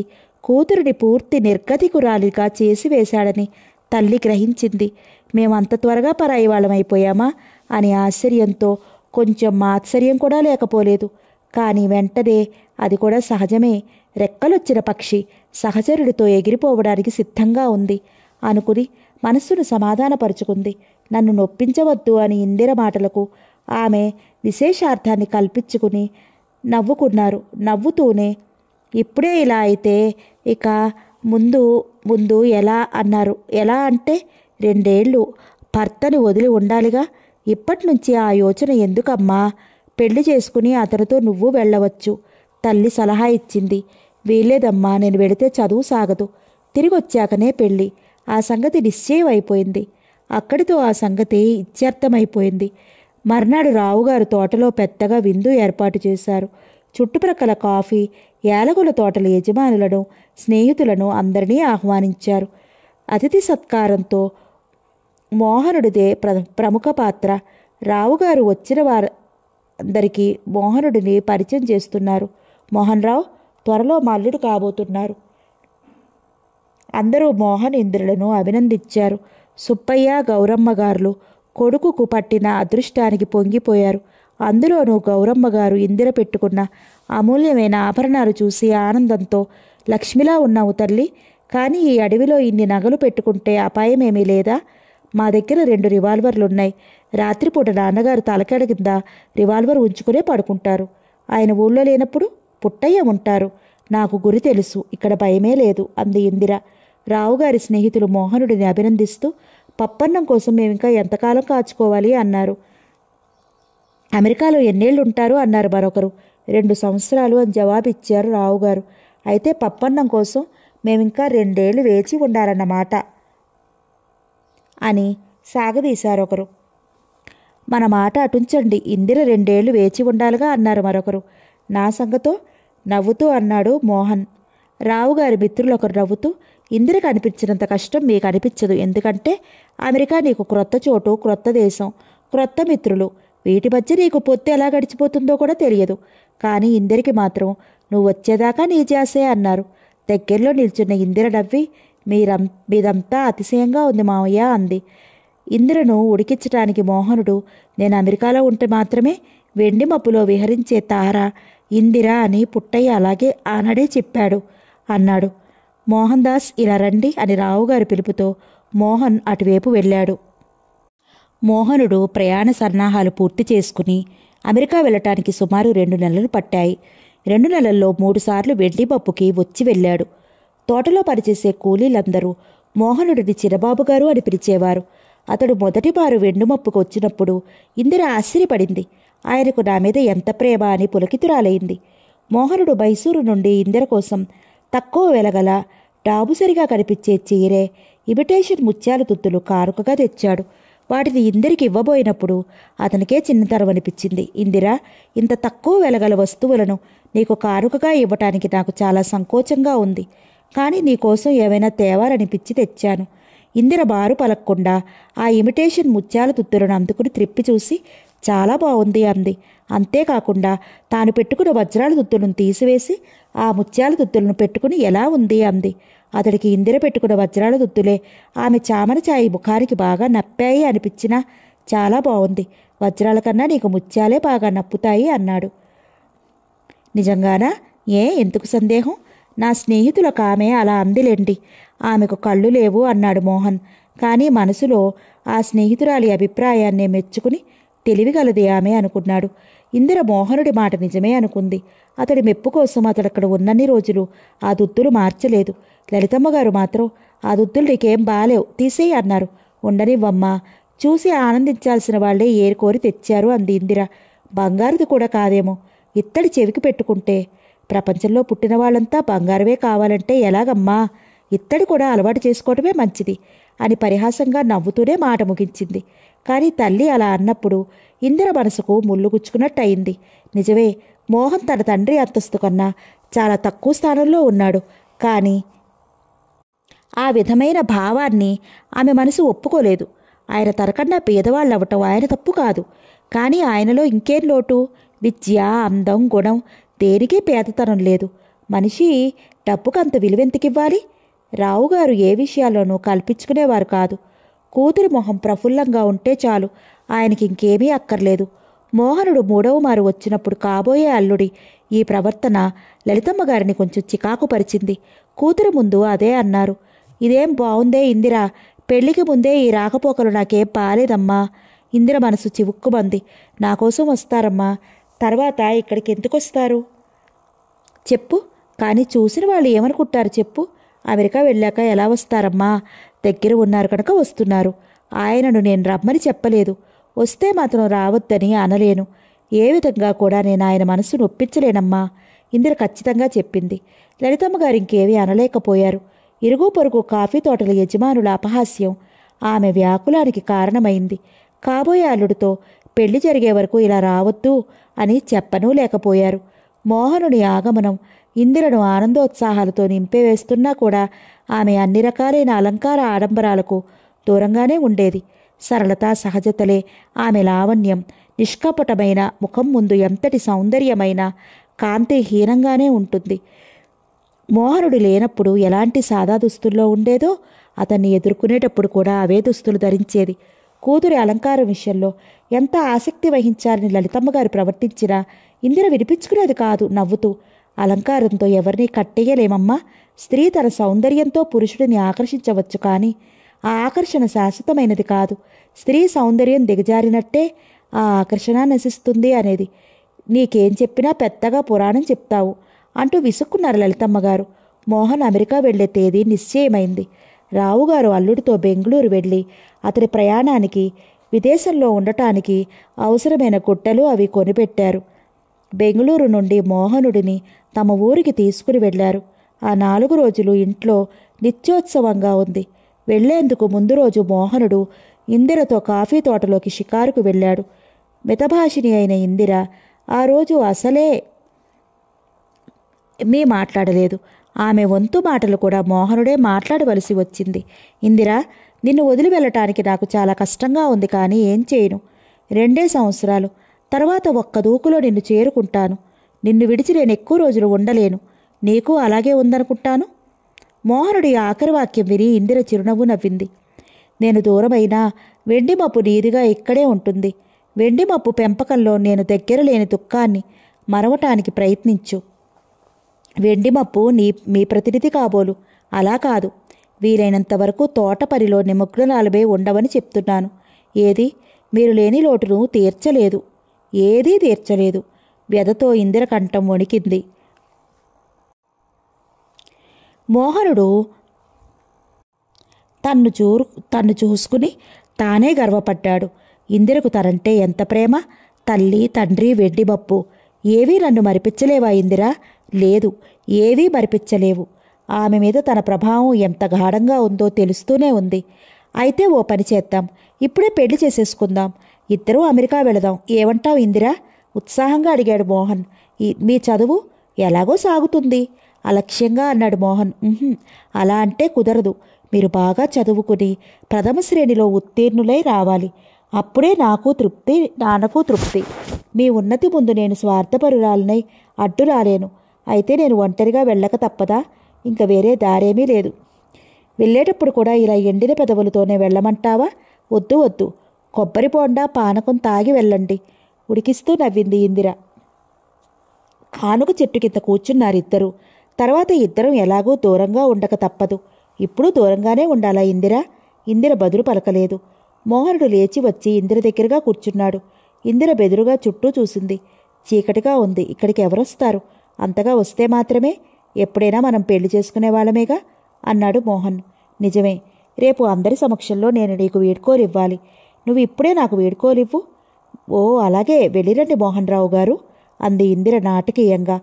[SPEAKER 1] కూతురిని పూర్తి నిర్గతికురాలిగా చేసివేశాడని తల్లి గ్రహించింది మేమంత త్వరగా పరాయి వాళ్ళమైపోయామా అని ఆశ్చర్యంతో కొంచెం ఆశ్చర్యం కూడా లేకపోలేదు కానీ వెంటనే అది కూడా సహజమే రెక్కలొచ్చిన పక్షి సహచరుడితో ఎగిరిపోవడానికి సిద్ధంగా ఉంది అనుకుని మనస్సును సమాధానపరుచుకుంది నన్ను నొప్పించవద్దు అని ఇందిర మాటలకు ఆమె విశేషార్థాన్ని కల్పించుకుని నవ్వుకున్నారు నవ్వుతూనే ఇప్పుడే ఇలా అయితే ఇక ముందు ముందు ఎలా అన్నారు ఎలా అంటే రెండేళ్ళు భర్తను వదిలి ఉండాలిగా ఇప్పటి నుంచి ఆ యోచన ఎందుకమ్మా పెళ్లి చేసుకుని అతనితో నువ్వు వెళ్ళవచ్చు తల్లి సలహా ఇచ్చింది వీలేదమ్మా నేను వెళితే చదువు సాగదు తిరిగొచ్చాకనే పెళ్ళి ఆ సంగతి నిశ్చయం అయిపోయింది అక్కడితో ఆ సంగతి ఇత్యర్థమైపోయింది మర్నాడు రావుగారు తోటలో పెద్దగా విందు ఏర్పాటు చేశారు చుట్టుప్రక్కల కాఫీ ఏలగుల తోటల యజమానులను స్నేహితులను అందరినీ ఆహ్వానించారు అతిథి సత్కారంతో మోహనుడిదే ప్ర ప్రముఖ పాత్ర రావుగారు వచ్చిన వారు అందరికీ మోహనుడిని పరిచయం చేస్తున్నారు మోహన్ రావు త్వరలో మల్లుడు కాబోతున్నారు అందరూ మోహన్ ఇంద్రులను అభినందించారు సుప్పయ్య గౌరమ్మ గారులు కొడుకుకు పట్టిన అదృష్టానికి పొంగిపోయారు అందులోనూ గౌరమ్మ గారు ఇందిర పెట్టుకున్న అమూల్యమైన ఆభరణాలు చూసి ఆనందంతో లక్ష్మిలా ఉన్నావు తల్లి కానీ ఈ అడవిలో ఇన్ని నగలు పెట్టుకుంటే అపాయమేమీ లేదా మా దగ్గర రెండు రివాల్వర్లున్నాయి రాత్రిపూట నాన్నగారు తలకెడ కింద రివాల్వర్ ఉంచుకునే పడుకుంటారు ఆయన ఊళ్ళో లేనప్పుడు పుట్టయ్య ఉంటారు నాకు గురి తెలుసు ఇక్కడ భయమే లేదు అంది ఇందిర రావుగారి స్నేహితులు మోహనుడిని అభినందిస్తూ పప్పన్నం కోసం మేము ఇంకా ఎంతకాలం కాచుకోవాలి అన్నారు అమెరికాలో ఎన్నేళ్ళు ఉంటారు అన్నారు మరొకరు రెండు సంవత్సరాలు అని జవాబిచ్చారు రావుగారు అయితే పప్పన్నం కోసం మేమింకా రెండేళ్లు వేచి ఉండాలన్నమాట అని సాగదీశారొకరు మన మాట అటుంచండి ఇందిర రెండేళ్లు వేచి ఉండాలిగా అన్నారు మరొకరు నా సంగతో నవ్వుతూ అన్నాడు మోహన్ రావుగారి మిత్రులు ఒకరు నవ్వుతూ ఇందిరకు అనిపించినంత కష్టం మీకు అనిపించదు ఎందుకంటే అమెరికా నీకు క్రొత్త చోటు క్రొత్త దేశం క్రొత్త మిత్రులు వీటి మధ్య నీకు పొత్తు ఎలా గడిచిపోతుందో కూడా తెలియదు కానీ ఇందిరికి మాత్రం నువ్వు వచ్చేదాకా నీ చేసే అన్నారు దగ్గరలో నిల్చున్న ఇందిర నవ్వి మీరం మీదంతా అతిశయంగా ఉంది మామయ్య అంది ఇంద్రను ఉడికించటానికి మోహనుడు నేను అమెరికాలో ఉంటే మాత్రమే వెండి మప్పులో విహరించే తార ఇందిరా అని పుట్టయ్య అలాగే ఆనాడే చెప్పాడు అన్నాడు మోహన్ దాస్ ఇలా రండి అని రావుగారి పిలుపుతో మోహన్ అటువైపు వెళ్ళాడు మోహనుడు ప్రయాణ సన్నాహాలు పూర్తి చేసుకుని అమెరికా వెళ్ళటానికి సుమారు రెండు నెలలు పట్టాయి రెండు నెలల్లో మూడుసార్లు వెండి పప్పుకి వచ్చి వెళ్ళాడు తోటలో పనిచేసే కూలీలందరూ మోహనుడిని చిరబాబు గారు అని పిలిచేవారు అతడు మొదటిబారు వెండుమప్పుకు వచ్చినప్పుడు ఇందిర ఆశ్చర్యపడింది ఆయనకు నా మీద ఎంత ప్రేమ అని పులకితురాలైంది మోహనుడు మైసూరు నుండి ఇందిర కోసం తక్కువ వెలగల డాబుసరిగా కనిపించే చీరే ఇమిటేషన్ ముత్యాల తుత్తులు కారుకగా తెచ్చాడు వాటిని ఇందిరికి ఇవ్వబోయినప్పుడు అతనికే చిన్నతరం అనిపించింది ఇందిరా ఇంత తక్కువ వెలగల వస్తువులను నీకు కారుకగా ఇవ్వటానికి నాకు చాలా సంకోచంగా ఉంది కానీ నీకోసం ఏమైనా తేవాలనిపించి తెచ్చాను ఇందిర బారు పలక్కుండా ఆ ఇమిటేషన్ ముత్యాల తుత్తులను అందుకుని త్రిప్పి చూసి చాలా బాగుంది అంది అంతేకాకుండా తాను పెట్టుకున్న వజ్రాల దుత్తులను తీసివేసి ఆ ముత్యాల దుత్తులను పెట్టుకుని ఎలా ఉంది అంది అతడికి ఇందిర పెట్టుకున్న వజ్రాల దుత్తులే ఆమె చామర ఛాయి ముఖానికి బాగా నప్పాయి అనిపించినా చాలా బాగుంది వజ్రాల కన్నా నీకు ముత్యాలే బాగా నప్పుతాయి అన్నాడు నిజంగానా ఏ ఎందుకు సందేహం నా స్నేహితులకు ఆమె అలా అందిలేండి ఆమెకు కళ్ళు లేవు అన్నాడు మోహన్ కానీ మనసులో ఆ స్నేహితురాలి అభిప్రాయాన్నే మెచ్చుకుని తెలివిగలది ఆమె అనుకున్నాడు ఇందిర మోహనుడి మాట నిజమే అనుకుంది అతడి మెప్పు కోసం అతడు అక్కడ ఉన్నన్ని రోజులు ఆ దుద్దులు మార్చలేదు లలితమ్మ గారు మాత్రం ఆ దుద్దులు నీకేం బాలేవు తీసేయి అన్నారు ఉండనివ్వమ్మా చూసి ఆనందించాల్సిన వాళ్లే ఏరుకోరి తెచ్చారు అంది ఇందిర బంగారుది కూడా కాదేమో ఇత్తడి చెవికి పెట్టుకుంటే ప్రపంచంలో పుట్టిన వాళ్ళంతా బంగారమే కావాలంటే ఎలాగమ్మా ఇత్తడి కూడా అలవాటు చేసుకోవటమే మంచిది అని పరిహాసంగా నవ్వుతూనే మాట ముగించింది కానీ తల్లి అలా అన్నప్పుడు ఇందిర మనసుకు ముళ్ళు గుచ్చుకున్నట్టు అయింది నిజమే మోహన్ తన తండ్రి అంతస్తు కన్నా చాలా తక్కువ స్థానంలో ఉన్నాడు కానీ ఆ విధమైన భావాన్ని ఆమె మనసు ఒప్పుకోలేదు ఆయన తనకన్నా పేదవాళ్ళు అవ్వటం ఆయన తప్పు కాదు కానీ ఆయనలో ఇంకేం లోటు విద్య అందం గుణం దేనికి పేదతనం లేదు మనిషి డబ్బుకు అంత విలువెంతకివ్వాలి రావుగారు ఏ విషయాల్లోనూ కల్పించుకునేవారు కాదు కూతురి మొహం ప్రఫుల్లంగా ఉంటే చాలు ఆయనకి ఇంకేమీ అక్కర్లేదు మోహనుడు మూడవ మారు వచ్చినప్పుడు కాబోయే అల్లుడి ఈ ప్రవర్తన లలితమ్మ గారిని కొంచెం చికాకు పరిచింది కూతురు ముందు అదే అన్నారు ఇదేం బావుందే ఇందిరా పెళ్లికి ముందే ఈ రాకపోకలు నాకేం బాలేదమ్మా ఇందిర మనసు చివుక్కుమంది నా కోసం వస్తారమ్మా తర్వాత ఇక్కడికి ఎందుకు వస్తారు చెప్పు కానీ చూసిన వాళ్ళు ఏమనుకుంటారు చెప్పు అమెరికా వెళ్ళాక ఎలా వస్తారమ్మా దగ్గర ఉన్నారు కనుక వస్తున్నారు ఆయనను నేను రమ్మని చెప్పలేదు వస్తే మాత్రం రావద్దని అనలేను ఏ విధంగా కూడా నేను ఆయన మనసు నొప్పించలేనమ్మా ఇందిర ఖచ్చితంగా చెప్పింది లలితమ్మ గారు ఇంకేవీ అనలేకపోయారు ఇరుగు పొరుగు కాఫీ తోటల యజమానుల అపహాస్యం ఆమె వ్యాకులానికి కారణమైంది కాబోయే అల్లుడితో పెళ్లి జరిగే వరకు ఇలా రావద్దు అని చెప్పనూ లేకపోయారు మోహనుని ఆగమనం ఇందిరను ఆనందోత్సాహాలతో నింపేవేస్తున్నా కూడా ఆమె అన్ని రకాలైన అలంకార ఆడంబరాలకు దూరంగానే ఉండేది సరళత సహజతలే ఆమె లావణ్యం నిష్కపటమైన ముఖం ముందు ఎంతటి సౌందర్యమైన కాంతి హీనంగానే ఉంటుంది మోహనుడు లేనప్పుడు ఎలాంటి సాదా దుస్తుల్లో ఉండేదో అతన్ని ఎదుర్కొనేటప్పుడు కూడా అవే దుస్తులు ధరించేది కూతురి అలంకారం విషయంలో ఎంత ఆసక్తి వహించాలని లలితమ్మగారు ప్రవర్తించినా ఇందిర వినిపించుకునేది కాదు నవ్వుతూ అలంకారంతో ఎవరిని కట్టేయలేమమ్మా స్త్రీ తన సౌందర్యంతో పురుషుడిని ఆకర్షించవచ్చు కానీ ఆ ఆకర్షణ శాశ్వతమైనది కాదు స్త్రీ సౌందర్యం దిగజారినట్టే ఆ ఆకర్షణ నశిస్తుంది అనేది నీకేం చెప్పినా పెద్దగా పురాణం చెప్తావు అంటూ విసుక్కున్నారు లలితమ్మ గారు మోహన్ అమెరికా వెళ్లే తేదీ నిశ్చయమైంది రావుగారు అల్లుడితో బెంగళూరు వెళ్ళి అతని ప్రయాణానికి విదేశంలో ఉండటానికి అవసరమైన గుట్టలు అవి కొనిపెట్టారు బెంగళూరు నుండి మోహనుడిని తమ ఊరికి తీసుకుని వెళ్లారు ఆ నాలుగు రోజులు ఇంట్లో నిత్యోత్సవంగా ఉంది వెళ్లేందుకు ముందు రోజు మోహనుడు ఇందిరతో కాఫీ తోటలోకి షికారుకు వెళ్ళాడు మితభాషిణి అయిన ఇందిర ఆ రోజు అసలే మీ మాట్లాడలేదు ఆమె వంతు మాటలు కూడా మోహనుడే మాట్లాడవలసి వచ్చింది ఇందిరా నిన్ను వదిలి వెళ్ళటానికి నాకు చాలా కష్టంగా ఉంది కానీ ఏం చేయను రెండే సంవత్సరాలు తర్వాత ఒక్క దూకులో నిన్ను చేరుకుంటాను నిన్ను విడిచి నేను ఎక్కువ రోజులు ఉండలేను నీకు అలాగే ఉందనుకుంటాను మోహనుడి ఆఖరి వాక్యం విని ఇందిర చిరునవ్వు నవ్వింది నేను దూరమైనా వెండిమప్పు నీదిగా ఇక్కడే ఉంటుంది వెండిమప్పు పెంపకంలో నేను దగ్గర లేని దుఃఖాన్ని మరవటానికి ప్రయత్నించు వెండిమప్పు నీ మీ ప్రతినిధి కాబోలు అలా కాదు వీలైనంత వరకు తోటపరిలో నిమగ్నాలవే ఉండవని చెప్తున్నాను ఏది మీరు లేని లోటును తీర్చలేదు ఏదీ తీర్చలేదు వ్యధతో ఇందిరకంఠం వణికింది మోహనుడు తన్ను చూరు తన్ను చూసుకుని తానే గర్వపడ్డాడు ఇందిరకు తనంటే ఎంత ప్రేమ తల్లి తండ్రి బప్పు ఏవీ నన్ను మరిపించలేవా ఇందిరా లేదు ఏవీ మరిపించలేవు ఆమె మీద తన ప్రభావం ఎంత గాఢంగా ఉందో తెలుస్తూనే ఉంది అయితే ఓ పని చేద్దాం ఇప్పుడే పెళ్లి చేసేసుకుందాం ఇద్దరూ అమెరికా వెళదాం ఏమంటావు ఇందిరా ఉత్సాహంగా అడిగాడు మోహన్ ఈ మీ చదువు ఎలాగో సాగుతుంది అలక్ష్యంగా అన్నాడు మోహన్ అలా అంటే కుదరదు మీరు బాగా చదువుకుని ప్రథమ శ్రేణిలో ఉత్తీర్ణులై రావాలి అప్పుడే నాకు తృప్తి నాన్నకు తృప్తి మీ ఉన్నతి ముందు నేను స్వార్థపరురాలనై అడ్డు రాలేను అయితే నేను ఒంటరిగా వెళ్ళక తప్పదా ఇంక వేరే దారేమీ లేదు వెళ్ళేటప్పుడు కూడా ఇలా ఎండిన పెదవులతోనే వెళ్ళమంటావా వద్దు వద్దు కొబ్బరి బొండా పానకం తాగి వెళ్ళండి ఉడికిస్తూ నవ్వింది ఇందిర కానుక చెట్టు కింద కూర్చున్నారిద్దరు తర్వాత ఇద్దరం ఎలాగో దూరంగా ఉండక తప్పదు ఇప్పుడు దూరంగానే ఉండాలా ఇందిర ఇందిర బదులు పలకలేదు మోహనుడు లేచి వచ్చి ఇందిర దగ్గరగా కూర్చున్నాడు ఇందిర బెదురుగా చుట్టూ చూసింది చీకటిగా ఉంది ఇక్కడికి ఎవరొస్తారు అంతగా వస్తే మాత్రమే ఎప్పుడైనా మనం పెళ్లి చేసుకునే వాళ్ళమేగా అన్నాడు మోహన్ నిజమే రేపు అందరి సమక్షంలో నేను నీకు ఇవ్వాలి నువ్వు ఇప్పుడే నాకు వీడ్కోలివ్వు ఓ అలాగే వెళ్ళిరండి మోహన్ రావు గారు అంది ఇందిర నాటకీయంగా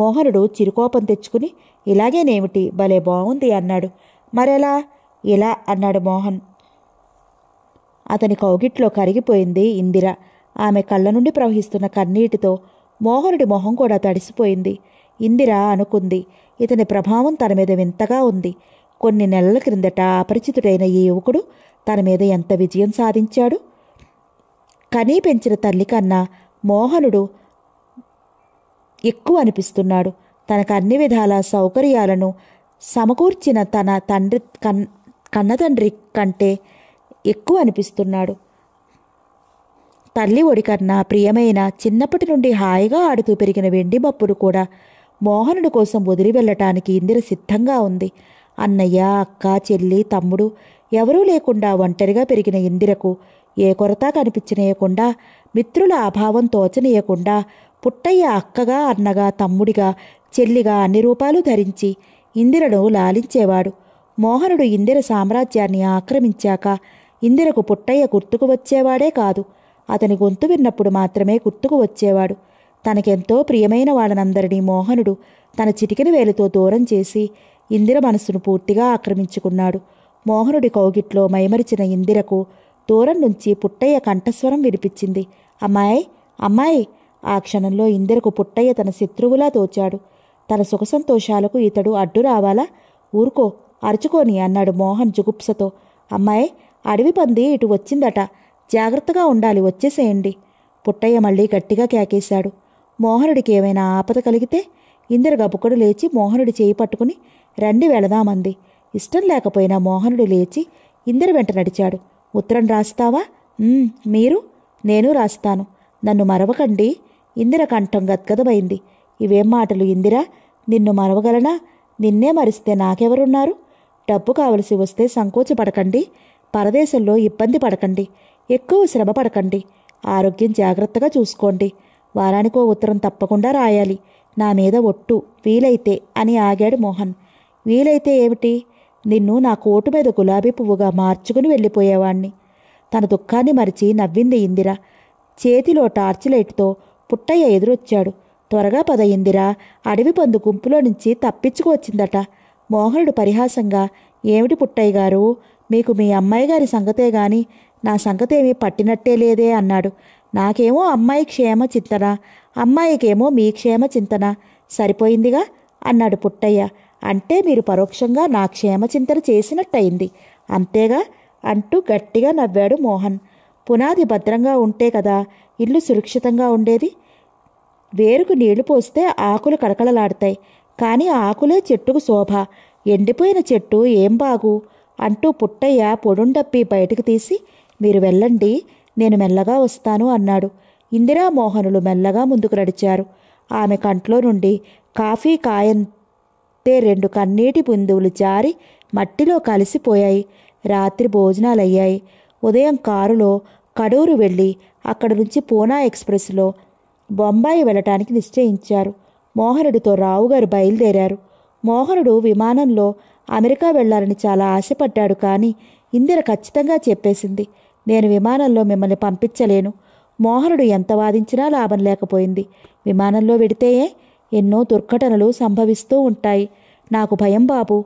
[SPEAKER 1] మోహనుడు చిరుకోపం తెచ్చుకుని ఇలాగేనేమిటి భలే బాగుంది అన్నాడు మరెలా ఇలా అన్నాడు మోహన్ అతని కౌగిట్లో కరిగిపోయింది ఇందిర ఆమె కళ్ళ నుండి ప్రవహిస్తున్న కన్నీటితో మోహనుడి మొహం కూడా తడిసిపోయింది ఇందిర అనుకుంది ఇతని ప్రభావం తన మీద వింతగా ఉంది కొన్ని నెలల క్రిందట అపరిచితుడైన ఈ యువకుడు తన మీద ఎంత విజయం సాధించాడు కనీ పెంచిన తల్లి కన్నా మోహనుడు ఎక్కువ అనిపిస్తున్నాడు తనకు అన్ని విధాల సౌకర్యాలను సమకూర్చిన తన తండ్రి కన్ కన్నతండ్రి కంటే ఎక్కువ అనిపిస్తున్నాడు తల్లి ఒడికన్నా ప్రియమైన చిన్నప్పటి నుండి హాయిగా ఆడుతూ పెరిగిన వెండి మప్పుడు కూడా మోహనుడి కోసం వదిలి వెళ్ళటానికి ఇందిర సిద్ధంగా ఉంది అన్నయ్య అక్క చెల్లి తమ్ముడు ఎవరూ లేకుండా ఒంటరిగా పెరిగిన ఇందిరకు ఏ కొరత కనిపించనీయకుండా మిత్రుల అభావం తోచనీయకుండా పుట్టయ్య అక్కగా అన్నగా తమ్ముడిగా చెల్లిగా అన్ని రూపాలు ధరించి ఇందిరను లాలించేవాడు మోహనుడు ఇందిర సామ్రాజ్యాన్ని ఆక్రమించాక ఇందిరకు పుట్టయ్య గుర్తుకు వచ్చేవాడే కాదు అతని గొంతు విన్నప్పుడు మాత్రమే గుర్తుకు వచ్చేవాడు తనకెంతో ప్రియమైన వాళ్ళనందరినీ మోహనుడు తన చిటికిన వేలుతో దూరం చేసి ఇందిర మనస్సును పూర్తిగా ఆక్రమించుకున్నాడు మోహనుడి కౌగిట్లో మైమరిచిన ఇందిరకు దూరం నుంచి పుట్టయ్య కంఠస్వరం వినిపించింది అమ్మాయి అమ్మాయి ఆ క్షణంలో ఇందెరకు పుట్టయ్య తన శత్రువులా తోచాడు తన సుఖ సంతోషాలకు ఇతడు అడ్డు రావాలా ఊరుకో అరుచుకోని అన్నాడు మోహన్ జుగుప్సతో అమ్మాయి అడవి పంది ఇటు వచ్చిందట జాగ్రత్తగా ఉండాలి వచ్చేసేయండి పుట్టయ్య మళ్ళీ గట్టిగా కేకేశాడు మోహనుడికి ఏమైనా ఆపద కలిగితే ఇందిర గబుకుడు లేచి మోహనుడి చేయి పట్టుకుని రండి వెళదామంది ఇష్టం లేకపోయినా మోహనుడు లేచి ఇందిర వెంట నడిచాడు ఉత్తరం రాస్తావా మీరు నేను రాస్తాను నన్ను మరవకండి ఇందిర కంఠం గద్గదమైంది ఇవేం మాటలు ఇందిరా నిన్ను మరవగలనా నిన్నే మరిస్తే నాకెవరున్నారు డబ్బు కావలసి వస్తే సంకోచపడకండి పరదేశంలో ఇబ్బంది పడకండి ఎక్కువ శ్రమ పడకండి ఆరోగ్యం జాగ్రత్తగా చూసుకోండి వారానికో ఉత్తరం తప్పకుండా రాయాలి నా మీద ఒట్టు వీలైతే అని ఆగాడు మోహన్ వీలైతే ఏమిటి నిన్ను నా కోటు మీద గులాబీ పువ్వుగా మార్చుకుని వెళ్ళిపోయేవాణ్ణి తన దుఃఖాన్ని మరిచి నవ్వింది ఇందిర చేతిలో టార్చ్ లైట్తో పుట్టయ్య ఎదురొచ్చాడు త్వరగా పద ఇందిరా అడవి పందు గుంపులో నుంచి తప్పించుకొచ్చిందట మోహనుడు పరిహాసంగా ఏమిటి పుట్టయ్య గారు మీకు మీ అమ్మాయి గారి సంగతే గాని నా సంగతేమీ పట్టినట్టే లేదే అన్నాడు నాకేమో అమ్మాయి క్షేమ చింతన అమ్మాయికేమో మీ క్షేమ చింతన సరిపోయిందిగా అన్నాడు పుట్టయ్య అంటే మీరు పరోక్షంగా నా క్షేమచింతన చేసినట్టయింది అంతేగా అంటూ గట్టిగా నవ్వాడు మోహన్ పునాది భద్రంగా ఉంటే కదా ఇల్లు సురక్షితంగా ఉండేది వేరుకు నీళ్లు పోస్తే ఆకులు కడకడలాడతాయి కానీ ఆకులే చెట్టుకు శోభ ఎండిపోయిన చెట్టు ఏం బాగు అంటూ పుట్టయ్య పొడుండప్పి బయటకు తీసి మీరు వెళ్ళండి నేను మెల్లగా వస్తాను అన్నాడు ఇందిరామోహనులు మెల్లగా ముందుకు నడిచారు ఆమె కంట్లో నుండి కాఫీ కాయం అట్టే రెండు కన్నీటి బిందువులు జారి మట్టిలో కలిసిపోయాయి రాత్రి భోజనాలయ్యాయి ఉదయం కారులో కడూరు వెళ్ళి అక్కడ నుంచి పూనా ఎక్స్ప్రెస్లో బొంబాయి వెళ్ళటానికి నిశ్చయించారు మోహనుడితో రావుగారు బయలుదేరారు మోహనుడు విమానంలో అమెరికా వెళ్లాలని చాలా ఆశపడ్డాడు కానీ ఇందిర ఖచ్చితంగా చెప్పేసింది నేను విమానంలో మిమ్మల్ని పంపించలేను మోహనుడు ఎంత వాదించినా లాభం లేకపోయింది విమానంలో వెడితేయే ఎన్నో దుర్ఘటనలు సంభవిస్తూ ఉంటాయి నాకు భయం బాబు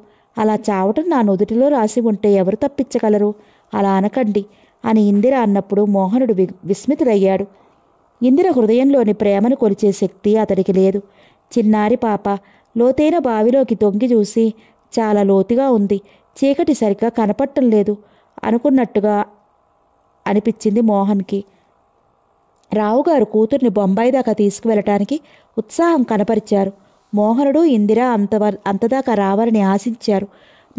[SPEAKER 1] అలా చావటం నా నుదుటిలో రాసి ఉంటే ఎవరు తప్పించగలరు అలా అనకండి అని ఇందిర అన్నప్పుడు మోహనుడు వి విస్మితుడయ్యాడు ఇందిర హృదయంలోని ప్రేమను కొలిచే శక్తి అతడికి లేదు చిన్నారి పాప లోతైన బావిలోకి తొంగి చూసి చాలా లోతుగా ఉంది చీకటి సరిగ్గా కనపట్టం లేదు అనుకున్నట్టుగా అనిపించింది మోహన్కి రావుగారు కూతుర్ని బొంబాయి దాకా తీసుకువెళ్ళటానికి ఉత్సాహం కనపరిచారు మోహనుడు ఇందిర అంతవ అంతదాకా రావాలని ఆశించారు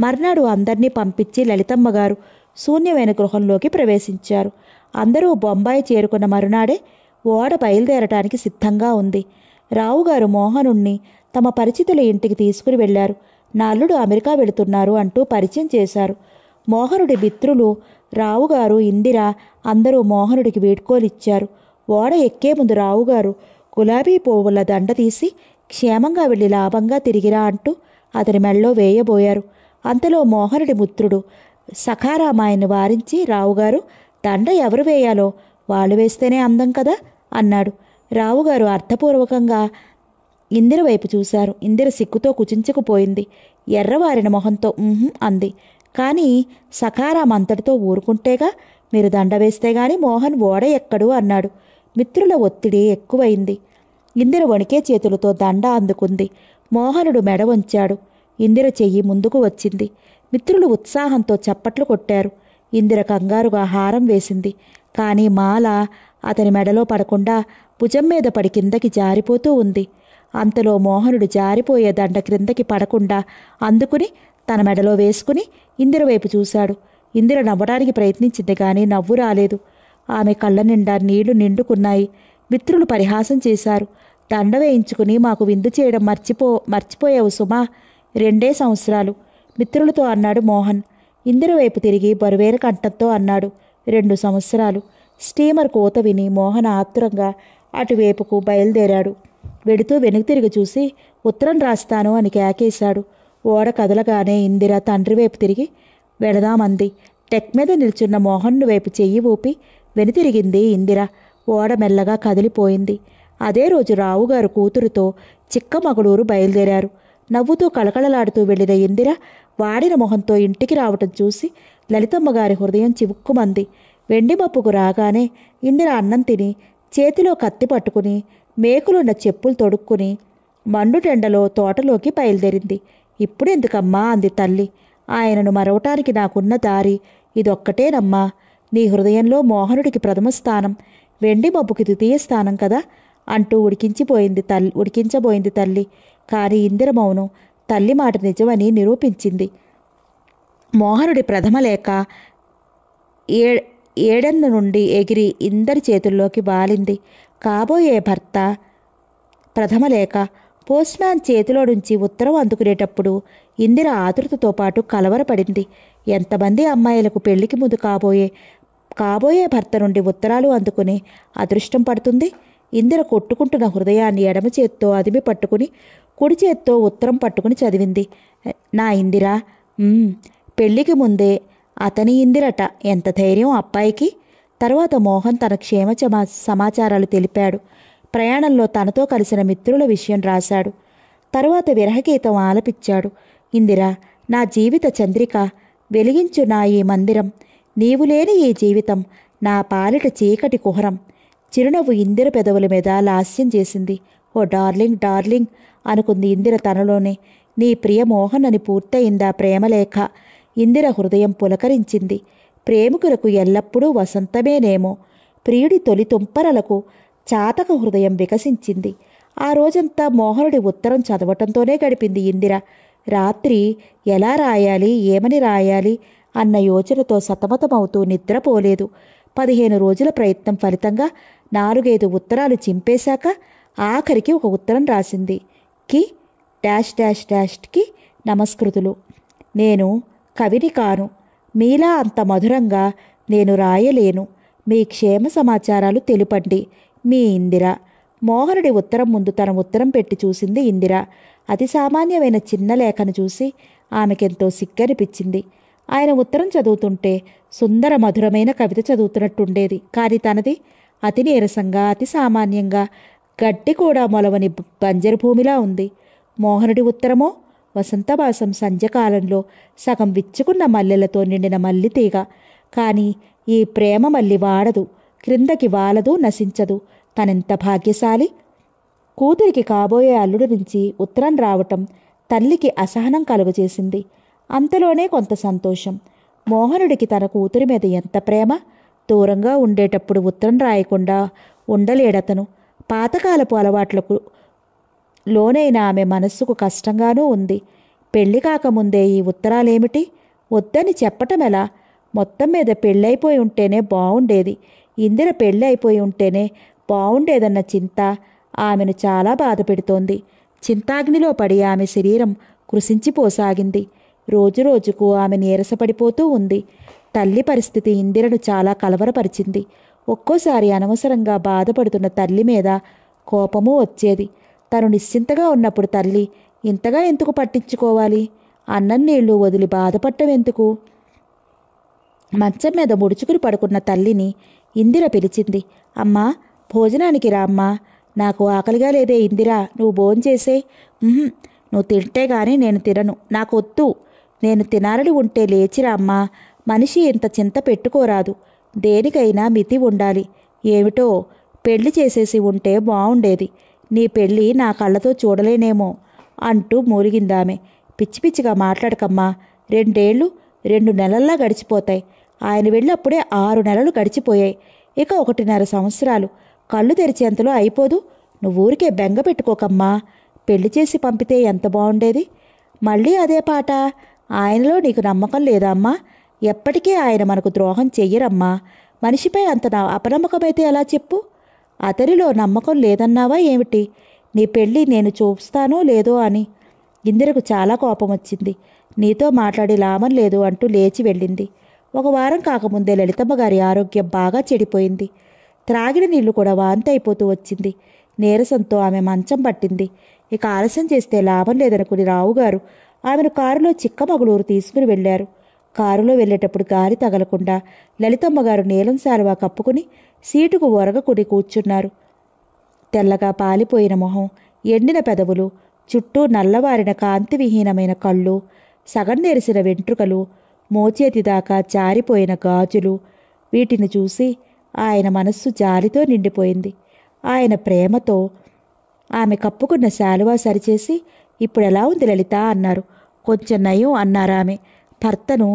[SPEAKER 1] మర్నాడు అందరినీ పంపించి లలితమ్మ గారు శూన్యమైన గృహంలోకి ప్రవేశించారు అందరూ బొంబాయి చేరుకున్న మరునాడే ఓడ బయలుదేరటానికి సిద్ధంగా ఉంది రావుగారు మోహనుణ్ణి తమ పరిచితుల ఇంటికి తీసుకుని వెళ్లారు నల్లుడు అమెరికా వెళుతున్నారు అంటూ పరిచయం చేశారు మోహనుడి మిత్రులు రావుగారు ఇందిర అందరూ మోహనుడికి వేడుకోలిచ్చారు ఓడ ఎక్కే ముందు రావుగారు గులాబీ పువ్వుల దండ తీసి క్షేమంగా వెళ్ళి లాభంగా తిరిగిరా అంటూ అతని మెళ్ళో వేయబోయారు అంతలో మోహనుడి ముత్రుడు సఖారామాయన్ని వారించి రావుగారు దండ ఎవరు వేయాలో వాళ్ళు వేస్తేనే అందం కదా అన్నాడు రావుగారు అర్థపూర్వకంగా ఇందిర వైపు చూశారు ఇందిర సిక్కుతో కుచించుకుపోయింది ఎర్రవారిన మొహంతో అంది కానీ సఖారామంతటితో అంతటితో ఊరుకుంటేగా మీరు దండ వేస్తే గాని మోహన్ ఓడ ఎక్కడు అన్నాడు మిత్రుల ఒత్తిడి ఎక్కువైంది ఇందిర వణికే చేతులతో దండ అందుకుంది మోహనుడు మెడ వంచాడు ఇందిర చెయ్యి ముందుకు వచ్చింది మిత్రులు ఉత్సాహంతో చప్పట్లు కొట్టారు ఇందిర కంగారుగా హారం వేసింది కానీ మాల అతని మెడలో పడకుండా భుజం మీద పడి కిందకి జారిపోతూ ఉంది అంతలో మోహనుడు జారిపోయే దండ క్రిందకి పడకుండా అందుకుని తన మెడలో వేసుకుని ఇందిర వైపు చూశాడు ఇందిర నవ్వడానికి ప్రయత్నించింది కానీ నవ్వు రాలేదు ఆమె కళ్ళ నిండా నీళ్లు నిండుకున్నాయి మిత్రులు పరిహాసం చేశారు దండ వేయించుకుని మాకు విందు చేయడం మర్చిపో మర్చిపోయావు సుమా రెండే సంవత్సరాలు మిత్రులతో అన్నాడు మోహన్ ఇందిర వైపు తిరిగి బరువేర కంఠంతో అన్నాడు రెండు సంవత్సరాలు స్టీమర్ కోత విని మోహన్ ఆత్రంగా అటువైపుకు బయలుదేరాడు వెడుతూ వెనుక తిరిగి చూసి ఉత్తరం రాస్తాను అని కేకేశాడు ఓడ కదలగానే ఇందిర తండ్రి వైపు తిరిగి వెళదామంది టెక్ మీద నిల్చున్న మోహన్ వైపు చెయ్యి ఊపి వెనుతిరిగింది ఇందిర ఓడ మెల్లగా కదిలిపోయింది అదే రోజు రావుగారు కూతురుతో చిక్కమగళూరు బయలుదేరారు నవ్వుతూ కళకళలాడుతూ వెళ్ళిన ఇందిర వాడిన మొహంతో ఇంటికి రావటం చూసి లలితమ్మ గారి హృదయం చివుక్కుమంది వెండిమప్పుకు రాగానే ఇందిర అన్నం తిని చేతిలో కత్తి పట్టుకుని మేకులున్న చెప్పులు తొడుక్కుని మండుటెండలో తోటలోకి బయలుదేరింది ఇప్పుడెందుకమ్మా అంది తల్లి ఆయనను మరవటానికి నాకున్న దారి ఇదొక్కటేనమ్మా నీ హృదయంలో మోహనుడికి ప్రథమ స్థానం వెండి మబ్బుకి ద్వితీయ స్థానం కదా అంటూ ఉడికించిపోయింది తల్లి ఉడికించబోయింది తల్లి కానీ ఇందిర మౌనం తల్లి మాట నిజమని నిరూపించింది మోహనుడి ప్రథమ లేఖ ఏ ఏడన్న నుండి ఎగిరి ఇందరి చేతుల్లోకి వాలింది కాబోయే భర్త ప్రథమ లేక పోస్ట్మ్యాన్ చేతిలో నుంచి ఉత్తరం అందుకునేటప్పుడు ఇందిర ఆతృతతో పాటు కలవరపడింది ఎంతమంది అమ్మాయిలకు పెళ్లికి ముందు కాబోయే కాబోయే భర్త నుండి ఉత్తరాలు అందుకుని అదృష్టం పడుతుంది ఇందిర కొట్టుకుంటున్న హృదయాన్ని ఎడమ చేత్తో అదిమి పట్టుకుని కుడి చేత్తో ఉత్తరం పట్టుకుని చదివింది నా ఇందిరా పెళ్లికి ముందే అతని ఇందిరట ఎంత ధైర్యం అబ్బాయికి తర్వాత మోహన్ తన క్షేమ సమాచారాలు తెలిపాడు ప్రయాణంలో తనతో కలిసిన మిత్రుల విషయం రాశాడు తరువాత విరహగీతం ఆలపించాడు ఇందిరా నా జీవిత చంద్రిక వెలిగించు నా ఈ మందిరం నీవు లేని ఈ జీవితం నా పాలిట చీకటి కుహరం చిరునవ్వు ఇందిర పెదవుల మీద లాస్యం చేసింది ఓ డార్లింగ్ డార్లింగ్ అనుకుంది ఇందిర తనలోనే నీ ప్రియ మోహన్ అని పూర్తయిందా ప్రేమలేఖ ఇందిర హృదయం పులకరించింది ప్రేమికులకు ఎల్లప్పుడూ వసంతమేనేమో ప్రియుడి తొలి తుంపరలకు చాతక హృదయం వికసించింది ఆ రోజంతా మోహనుడి ఉత్తరం చదవటంతోనే గడిపింది ఇందిర రాత్రి ఎలా రాయాలి ఏమని రాయాలి అన్న యోచనతో సతమతమవుతూ నిద్రపోలేదు పదిహేను రోజుల ప్రయత్నం ఫలితంగా నాలుగైదు ఉత్తరాలు చింపేశాక ఆఖరికి ఒక ఉత్తరం రాసింది కి డాష్ డాష్ డాష్కి నమస్కృతులు నేను కవిని కాను మీలా అంత మధురంగా నేను రాయలేను మీ క్షేమ సమాచారాలు తెలుపండి మీ ఇందిర మోహనుడి ఉత్తరం ముందు తన ఉత్తరం పెట్టి చూసింది ఇందిర అతి సామాన్యమైన చిన్న లేఖను చూసి ఆమెకెంతో సిగ్గనిపించింది ఆయన ఉత్తరం చదువుతుంటే సుందర మధురమైన కవిత చదువుతున్నట్టుండేది కానీ తనది అతి నీరసంగా అతి సామాన్యంగా గడ్డి కూడా మొలవని బంజరు భూమిలా ఉంది మోహనుడి ఉత్తరమో వసంతవాసం సంధ్యకాలంలో సగం విచ్చుకున్న మల్లెలతో నిండిన మల్లితీగ కానీ ఈ ప్రేమ మల్లి వాడదు క్రిందకి వాలదు నశించదు తనెంత భాగ్యశాలి కూతురికి కాబోయే అల్లుడి నుంచి ఉత్తరం రావటం తల్లికి అసహనం కలుగజేసింది అంతలోనే కొంత సంతోషం మోహనుడికి తన కూతురి మీద ఎంత ప్రేమ దూరంగా ఉండేటప్పుడు ఉత్తరం రాయకుండా ఉండలేడతను పాతకాలపు అలవాట్లకు లోనైన ఆమె మనస్సుకు కష్టంగానూ ఉంది పెళ్లి కాకముందే ఈ ఉత్తరాలేమిటి వద్దని చెప్పటం ఎలా మొత్తం మీద పెళ్ళైపోయి ఉంటేనే బాగుండేది ఇందిర పెళ్ళి అయిపోయి ఉంటేనే బాగుండేదన్న చింత ఆమెను చాలా బాధ పెడుతోంది చింతాగ్నిలో పడి ఆమె శరీరం కృషించిపోసాగింది రోజురోజుకు ఆమె నీరసపడిపోతూ ఉంది తల్లి పరిస్థితి ఇందిరను చాలా కలవరపరిచింది ఒక్కోసారి అనవసరంగా బాధపడుతున్న తల్లి మీద కోపము వచ్చేది తను నిశ్చింతగా ఉన్నప్పుడు తల్లి ఇంతగా ఎందుకు పట్టించుకోవాలి అన్నం నీళ్లు వదిలి బాధపడటం ఎందుకు మంచం మీద ముడుచుకుని పడుకున్న తల్లిని ఇందిర పిలిచింది అమ్మా భోజనానికి రామ్మా నాకు ఆకలిగా లేదే ఇందిరా నువ్వు భోంచేసే నువ్వు తింటే కానీ నేను తినను నాకు నేను తినాలని ఉంటే లేచిరామ్మా మనిషి ఇంత చింత పెట్టుకోరాదు దేనికైనా మితి ఉండాలి ఏమిటో పెళ్లి చేసేసి ఉంటే బాగుండేది నీ పెళ్ళి నా కళ్ళతో చూడలేనేమో అంటూ మూలిగిందామె పిచ్చి పిచ్చిగా మాట్లాడకమ్మా రెండేళ్లు రెండు నెలల్లా గడిచిపోతాయి ఆయన వెళ్ళి ఆరు నెలలు గడిచిపోయాయి ఇక ఒకటిన్నర సంవత్సరాలు కళ్ళు తెరిచేంతలో అయిపోదు నువ్వు ఊరికే బెంగ పెట్టుకోకమ్మా పెళ్లి చేసి పంపితే ఎంత బాగుండేది మళ్ళీ అదే పాట ఆయనలో నీకు నమ్మకం లేదా అమ్మా ఎప్పటికీ ఆయన మనకు ద్రోహం చెయ్యరమ్మా మనిషిపై అంత అపనమ్మకమైతే ఎలా చెప్పు అతనిలో నమ్మకం లేదన్నావా ఏమిటి నీ పెళ్ళి నేను చూస్తానో లేదో అని ఇందిరకు చాలా కోపం వచ్చింది నీతో మాట్లాడి లాభం లేదు అంటూ లేచి వెళ్ళింది ఒక వారం కాకముందే లలితమ్మ గారి ఆరోగ్యం బాగా చెడిపోయింది త్రాగిన నీళ్లు కూడా వాంతి అయిపోతూ వచ్చింది నీరసంతో ఆమె మంచం పట్టింది ఇక ఆలస్యం చేస్తే లాభం లేదనుకుని రావుగారు ఆమెను కారులో చిక్కమగలూరు తీసుకుని వెళ్లారు కారులో వెళ్లేటప్పుడు గాలి తగలకుండా లలితమ్మగారు నీలం శాలువా కప్పుకుని సీటుకు ఒరగకుడి కూర్చున్నారు తెల్లగా పాలిపోయిన మొహం ఎండిన పెదవులు చుట్టూ నల్లవారిన కాంతివిహీనమైన కళ్ళు సగన్నేరిసిన వెంట్రుకలు మోచేతిదాకా దాకా జారిపోయిన గాజులు వీటిని చూసి ఆయన మనస్సు జాలితో నిండిపోయింది ఆయన ప్రేమతో ఆమె కప్పుకున్న శాలువా సరిచేసి ఇప్పుడెలా ఉంది లలిత అన్నారు కొంచెం నయం అన్నారామె భర్తను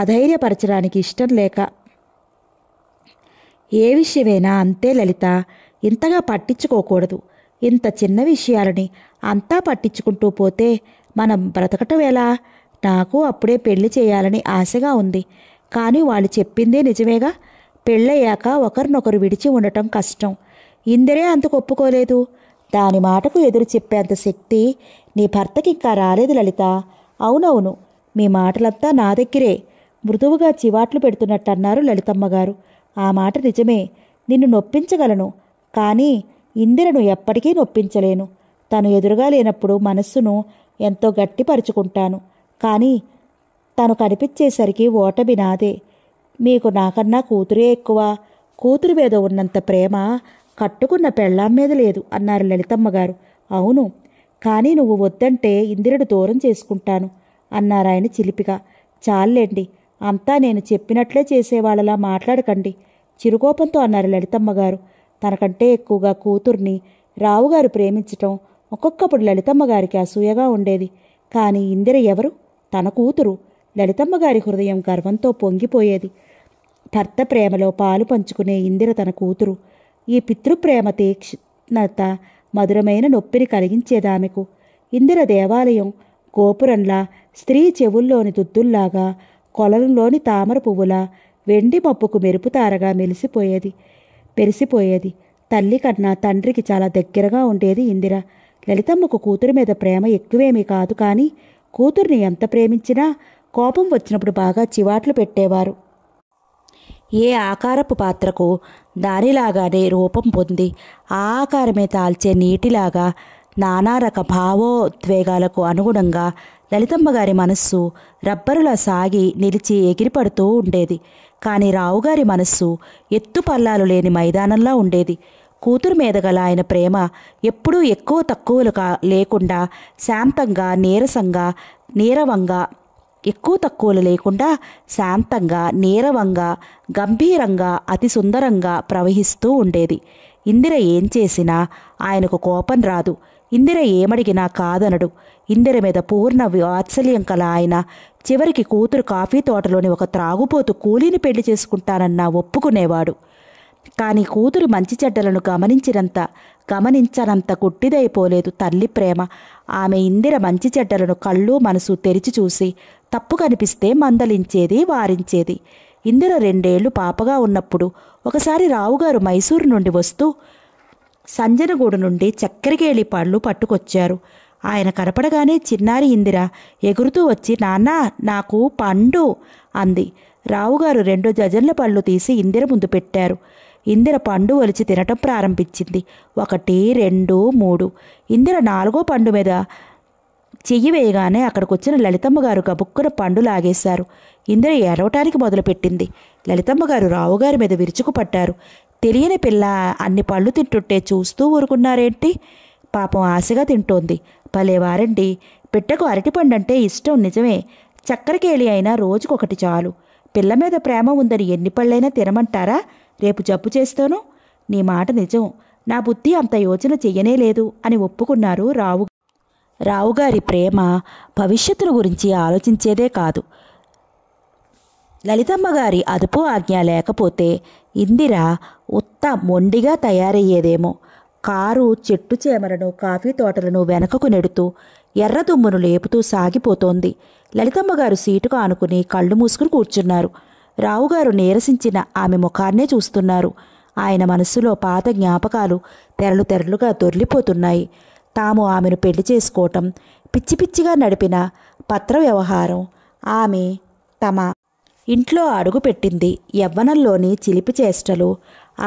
[SPEAKER 1] అధైర్యపరచడానికి ఇష్టం లేక ఏ విషయమైనా అంతే లలిత ఇంతగా పట్టించుకోకూడదు ఇంత చిన్న విషయాలని అంతా పట్టించుకుంటూ పోతే మనం బ్రతకటం ఎలా నాకు అప్పుడే పెళ్లి చేయాలని ఆశగా ఉంది కానీ వాళ్ళు చెప్పిందే నిజమేగా పెళ్ళయ్యాక ఒకరినొకరు విడిచి ఉండటం కష్టం ఇందరే అందుకు ఒప్పుకోలేదు దాని మాటకు ఎదురు చెప్పేంత శక్తి నీ భర్తకింకా రాలేదు లలిత అవునవును మీ మాటలంతా నా దగ్గరే మృదువుగా చివాట్లు పెడుతున్నట్టన్నారు లలితమ్మగారు ఆ మాట నిజమే నిన్ను నొప్పించగలను కానీ ఇందిరను ఎప్పటికీ నొప్పించలేను తను ఎదురుగా లేనప్పుడు మనస్సును ఎంతో గట్టిపరుచుకుంటాను కానీ తను కనిపించేసరికి ఓటమి నాదే మీకు నాకన్నా కూతురే ఎక్కువ కూతురు మీద ఉన్నంత ప్రేమ కట్టుకున్న పెళ్ళాం మీద లేదు అన్నారు లలితమ్మగారు అవును కానీ నువ్వు వద్దంటే ఇందిరుడు దూరం చేసుకుంటాను అన్నారాయన చిలిపిగా చాలేండి అంతా నేను చెప్పినట్లే చేసేవాళ్ళలా మాట్లాడకండి చిరుకోపంతో అన్నారు లలితమ్మగారు తనకంటే ఎక్కువగా కూతుర్ని రావుగారు ప్రేమించటం ఒక్కొక్కప్పుడు లలితమ్మగారికి అసూయగా ఉండేది కానీ ఇందిర ఎవరు తన కూతురు లలితమ్మగారి హృదయం గర్వంతో పొంగిపోయేది భర్త ప్రేమలో పాలు పంచుకునే ఇందిర తన కూతురు ఈ పితృప్రేమ తీక్షణత మధురమైన నొప్పిని కలిగించేదామెకు ఇందిర దేవాలయం గోపురంలా స్త్రీ చెవుల్లోని దుద్దుల్లాగా కొలంలోని తామర పువ్వులా వెండి మప్పుకు మెరుపుతారగా మెలిసిపోయేది పెరిసిపోయేది తల్లి కన్నా తండ్రికి చాలా దగ్గరగా ఉండేది ఇందిర లలితమ్మకు కూతురు మీద ప్రేమ ఎక్కువేమీ కాదు కానీ కూతుర్ని ఎంత ప్రేమించినా కోపం వచ్చినప్పుడు బాగా చివాట్లు పెట్టేవారు ఏ ఆకారపు పాత్రకు దానిలాగానే రూపం పొంది ఆకారమే తాల్చే నీటిలాగా నానారక భావోద్వేగాలకు అనుగుణంగా లలితమ్మ గారి మనస్సు రబ్బరులా సాగి నిలిచి ఎగిరిపడుతూ ఉండేది కానీ రావుగారి మనస్సు ఎత్తుపల్లాలు లేని మైదానంలా ఉండేది కూతురు మీద గల ఆయన ప్రేమ ఎప్పుడూ ఎక్కువ తక్కువలు లేకుండా శాంతంగా నీరసంగా నీరవంగా ఎక్కువ తక్కువలు లేకుండా శాంతంగా నీరవంగా గంభీరంగా అతి సుందరంగా ప్రవహిస్తూ ఉండేది ఇందిర ఏం చేసినా ఆయనకు కోపం రాదు ఇందిర ఏమడిగినా కాదనడు ఇందిర మీద పూర్ణ వాత్సల్యం కల ఆయన చివరికి కూతురు కాఫీ తోటలోని ఒక త్రాగుపోతు కూలీని పెళ్లి చేసుకుంటానన్నా ఒప్పుకునేవాడు కానీ కూతురు మంచి చెడ్డలను గమనించినంత గమనించనంత గుట్టిదైపోలేదు తల్లి ప్రేమ ఆమె ఇందిర మంచి చెడ్డలను కళ్ళు మనసు తెరిచి చూసి తప్పు కనిపిస్తే మందలించేది వారించేది ఇందిర రెండేళ్లు పాపగా ఉన్నప్పుడు ఒకసారి రావుగారు మైసూరు నుండి వస్తూ సంజనగూడు నుండి చక్కెరకేళి పళ్ళు పట్టుకొచ్చారు ఆయన కనపడగానే చిన్నారి ఇందిర ఎగురుతూ వచ్చి నాన్న నాకు పండు అంది రావుగారు రెండు జజన్ల పళ్ళు తీసి ఇందిర ముందు పెట్టారు ఇందిర పండు ఒలిచి తినటం ప్రారంభించింది ఒకటి రెండు మూడు ఇందిర నాలుగో పండు మీద చెయ్యి వేయగానే అక్కడికి వచ్చిన లలితమ్మ గారు గబుక్కున పండు లాగేశారు ఇందిర ఏడవటానికి మొదలుపెట్టింది లలితమ్మ గారు రావుగారి మీద విరుచుకుపడ్డారు తెలియని పిల్ల అన్ని పళ్ళు తింటుంటే చూస్తూ ఊరుకున్నారేంటి పాపం ఆశగా తింటోంది భలేవారండి పిట్టకు అంటే ఇష్టం నిజమే చక్కెరకేళి అయినా రోజుకొకటి చాలు పిల్ల మీద ప్రేమ ఉందని ఎన్ని పళ్ళైనా తినమంటారా రేపు జబ్బు చేస్తాను నీ మాట నిజం నా బుద్ధి అంత యోచన చెయ్యనేలేదు లేదు అని ఒప్పుకున్నారు రావు రావుగారి ప్రేమ భవిష్యత్తును గురించి ఆలోచించేదే కాదు లలితమ్మగారి అదుపు ఆజ్ఞ లేకపోతే ఇందిర ఉత్త మొండిగా తయారయ్యేదేమో కారు చెట్టు చేమలను కాఫీ తోటలను వెనకకు నెడుతూ ఎర్రదుమ్మును లేపుతూ సాగిపోతోంది లలితమ్మ గారు సీటుకు ఆనుకుని కళ్ళు మూసుకుని కూర్చున్నారు రావుగారు నీరసించిన ఆమె ముఖాన్నే చూస్తున్నారు ఆయన మనస్సులో పాత జ్ఞాపకాలు తెరలు తెరలుగా దొర్లిపోతున్నాయి తాము ఆమెను పెళ్లి చేసుకోవటం పిచ్చి పిచ్చిగా నడిపిన పత్ర వ్యవహారం ఆమె తమ ఇంట్లో అడుగుపెట్టింది యవ్వనంలోని చిలిపి చేష్టలు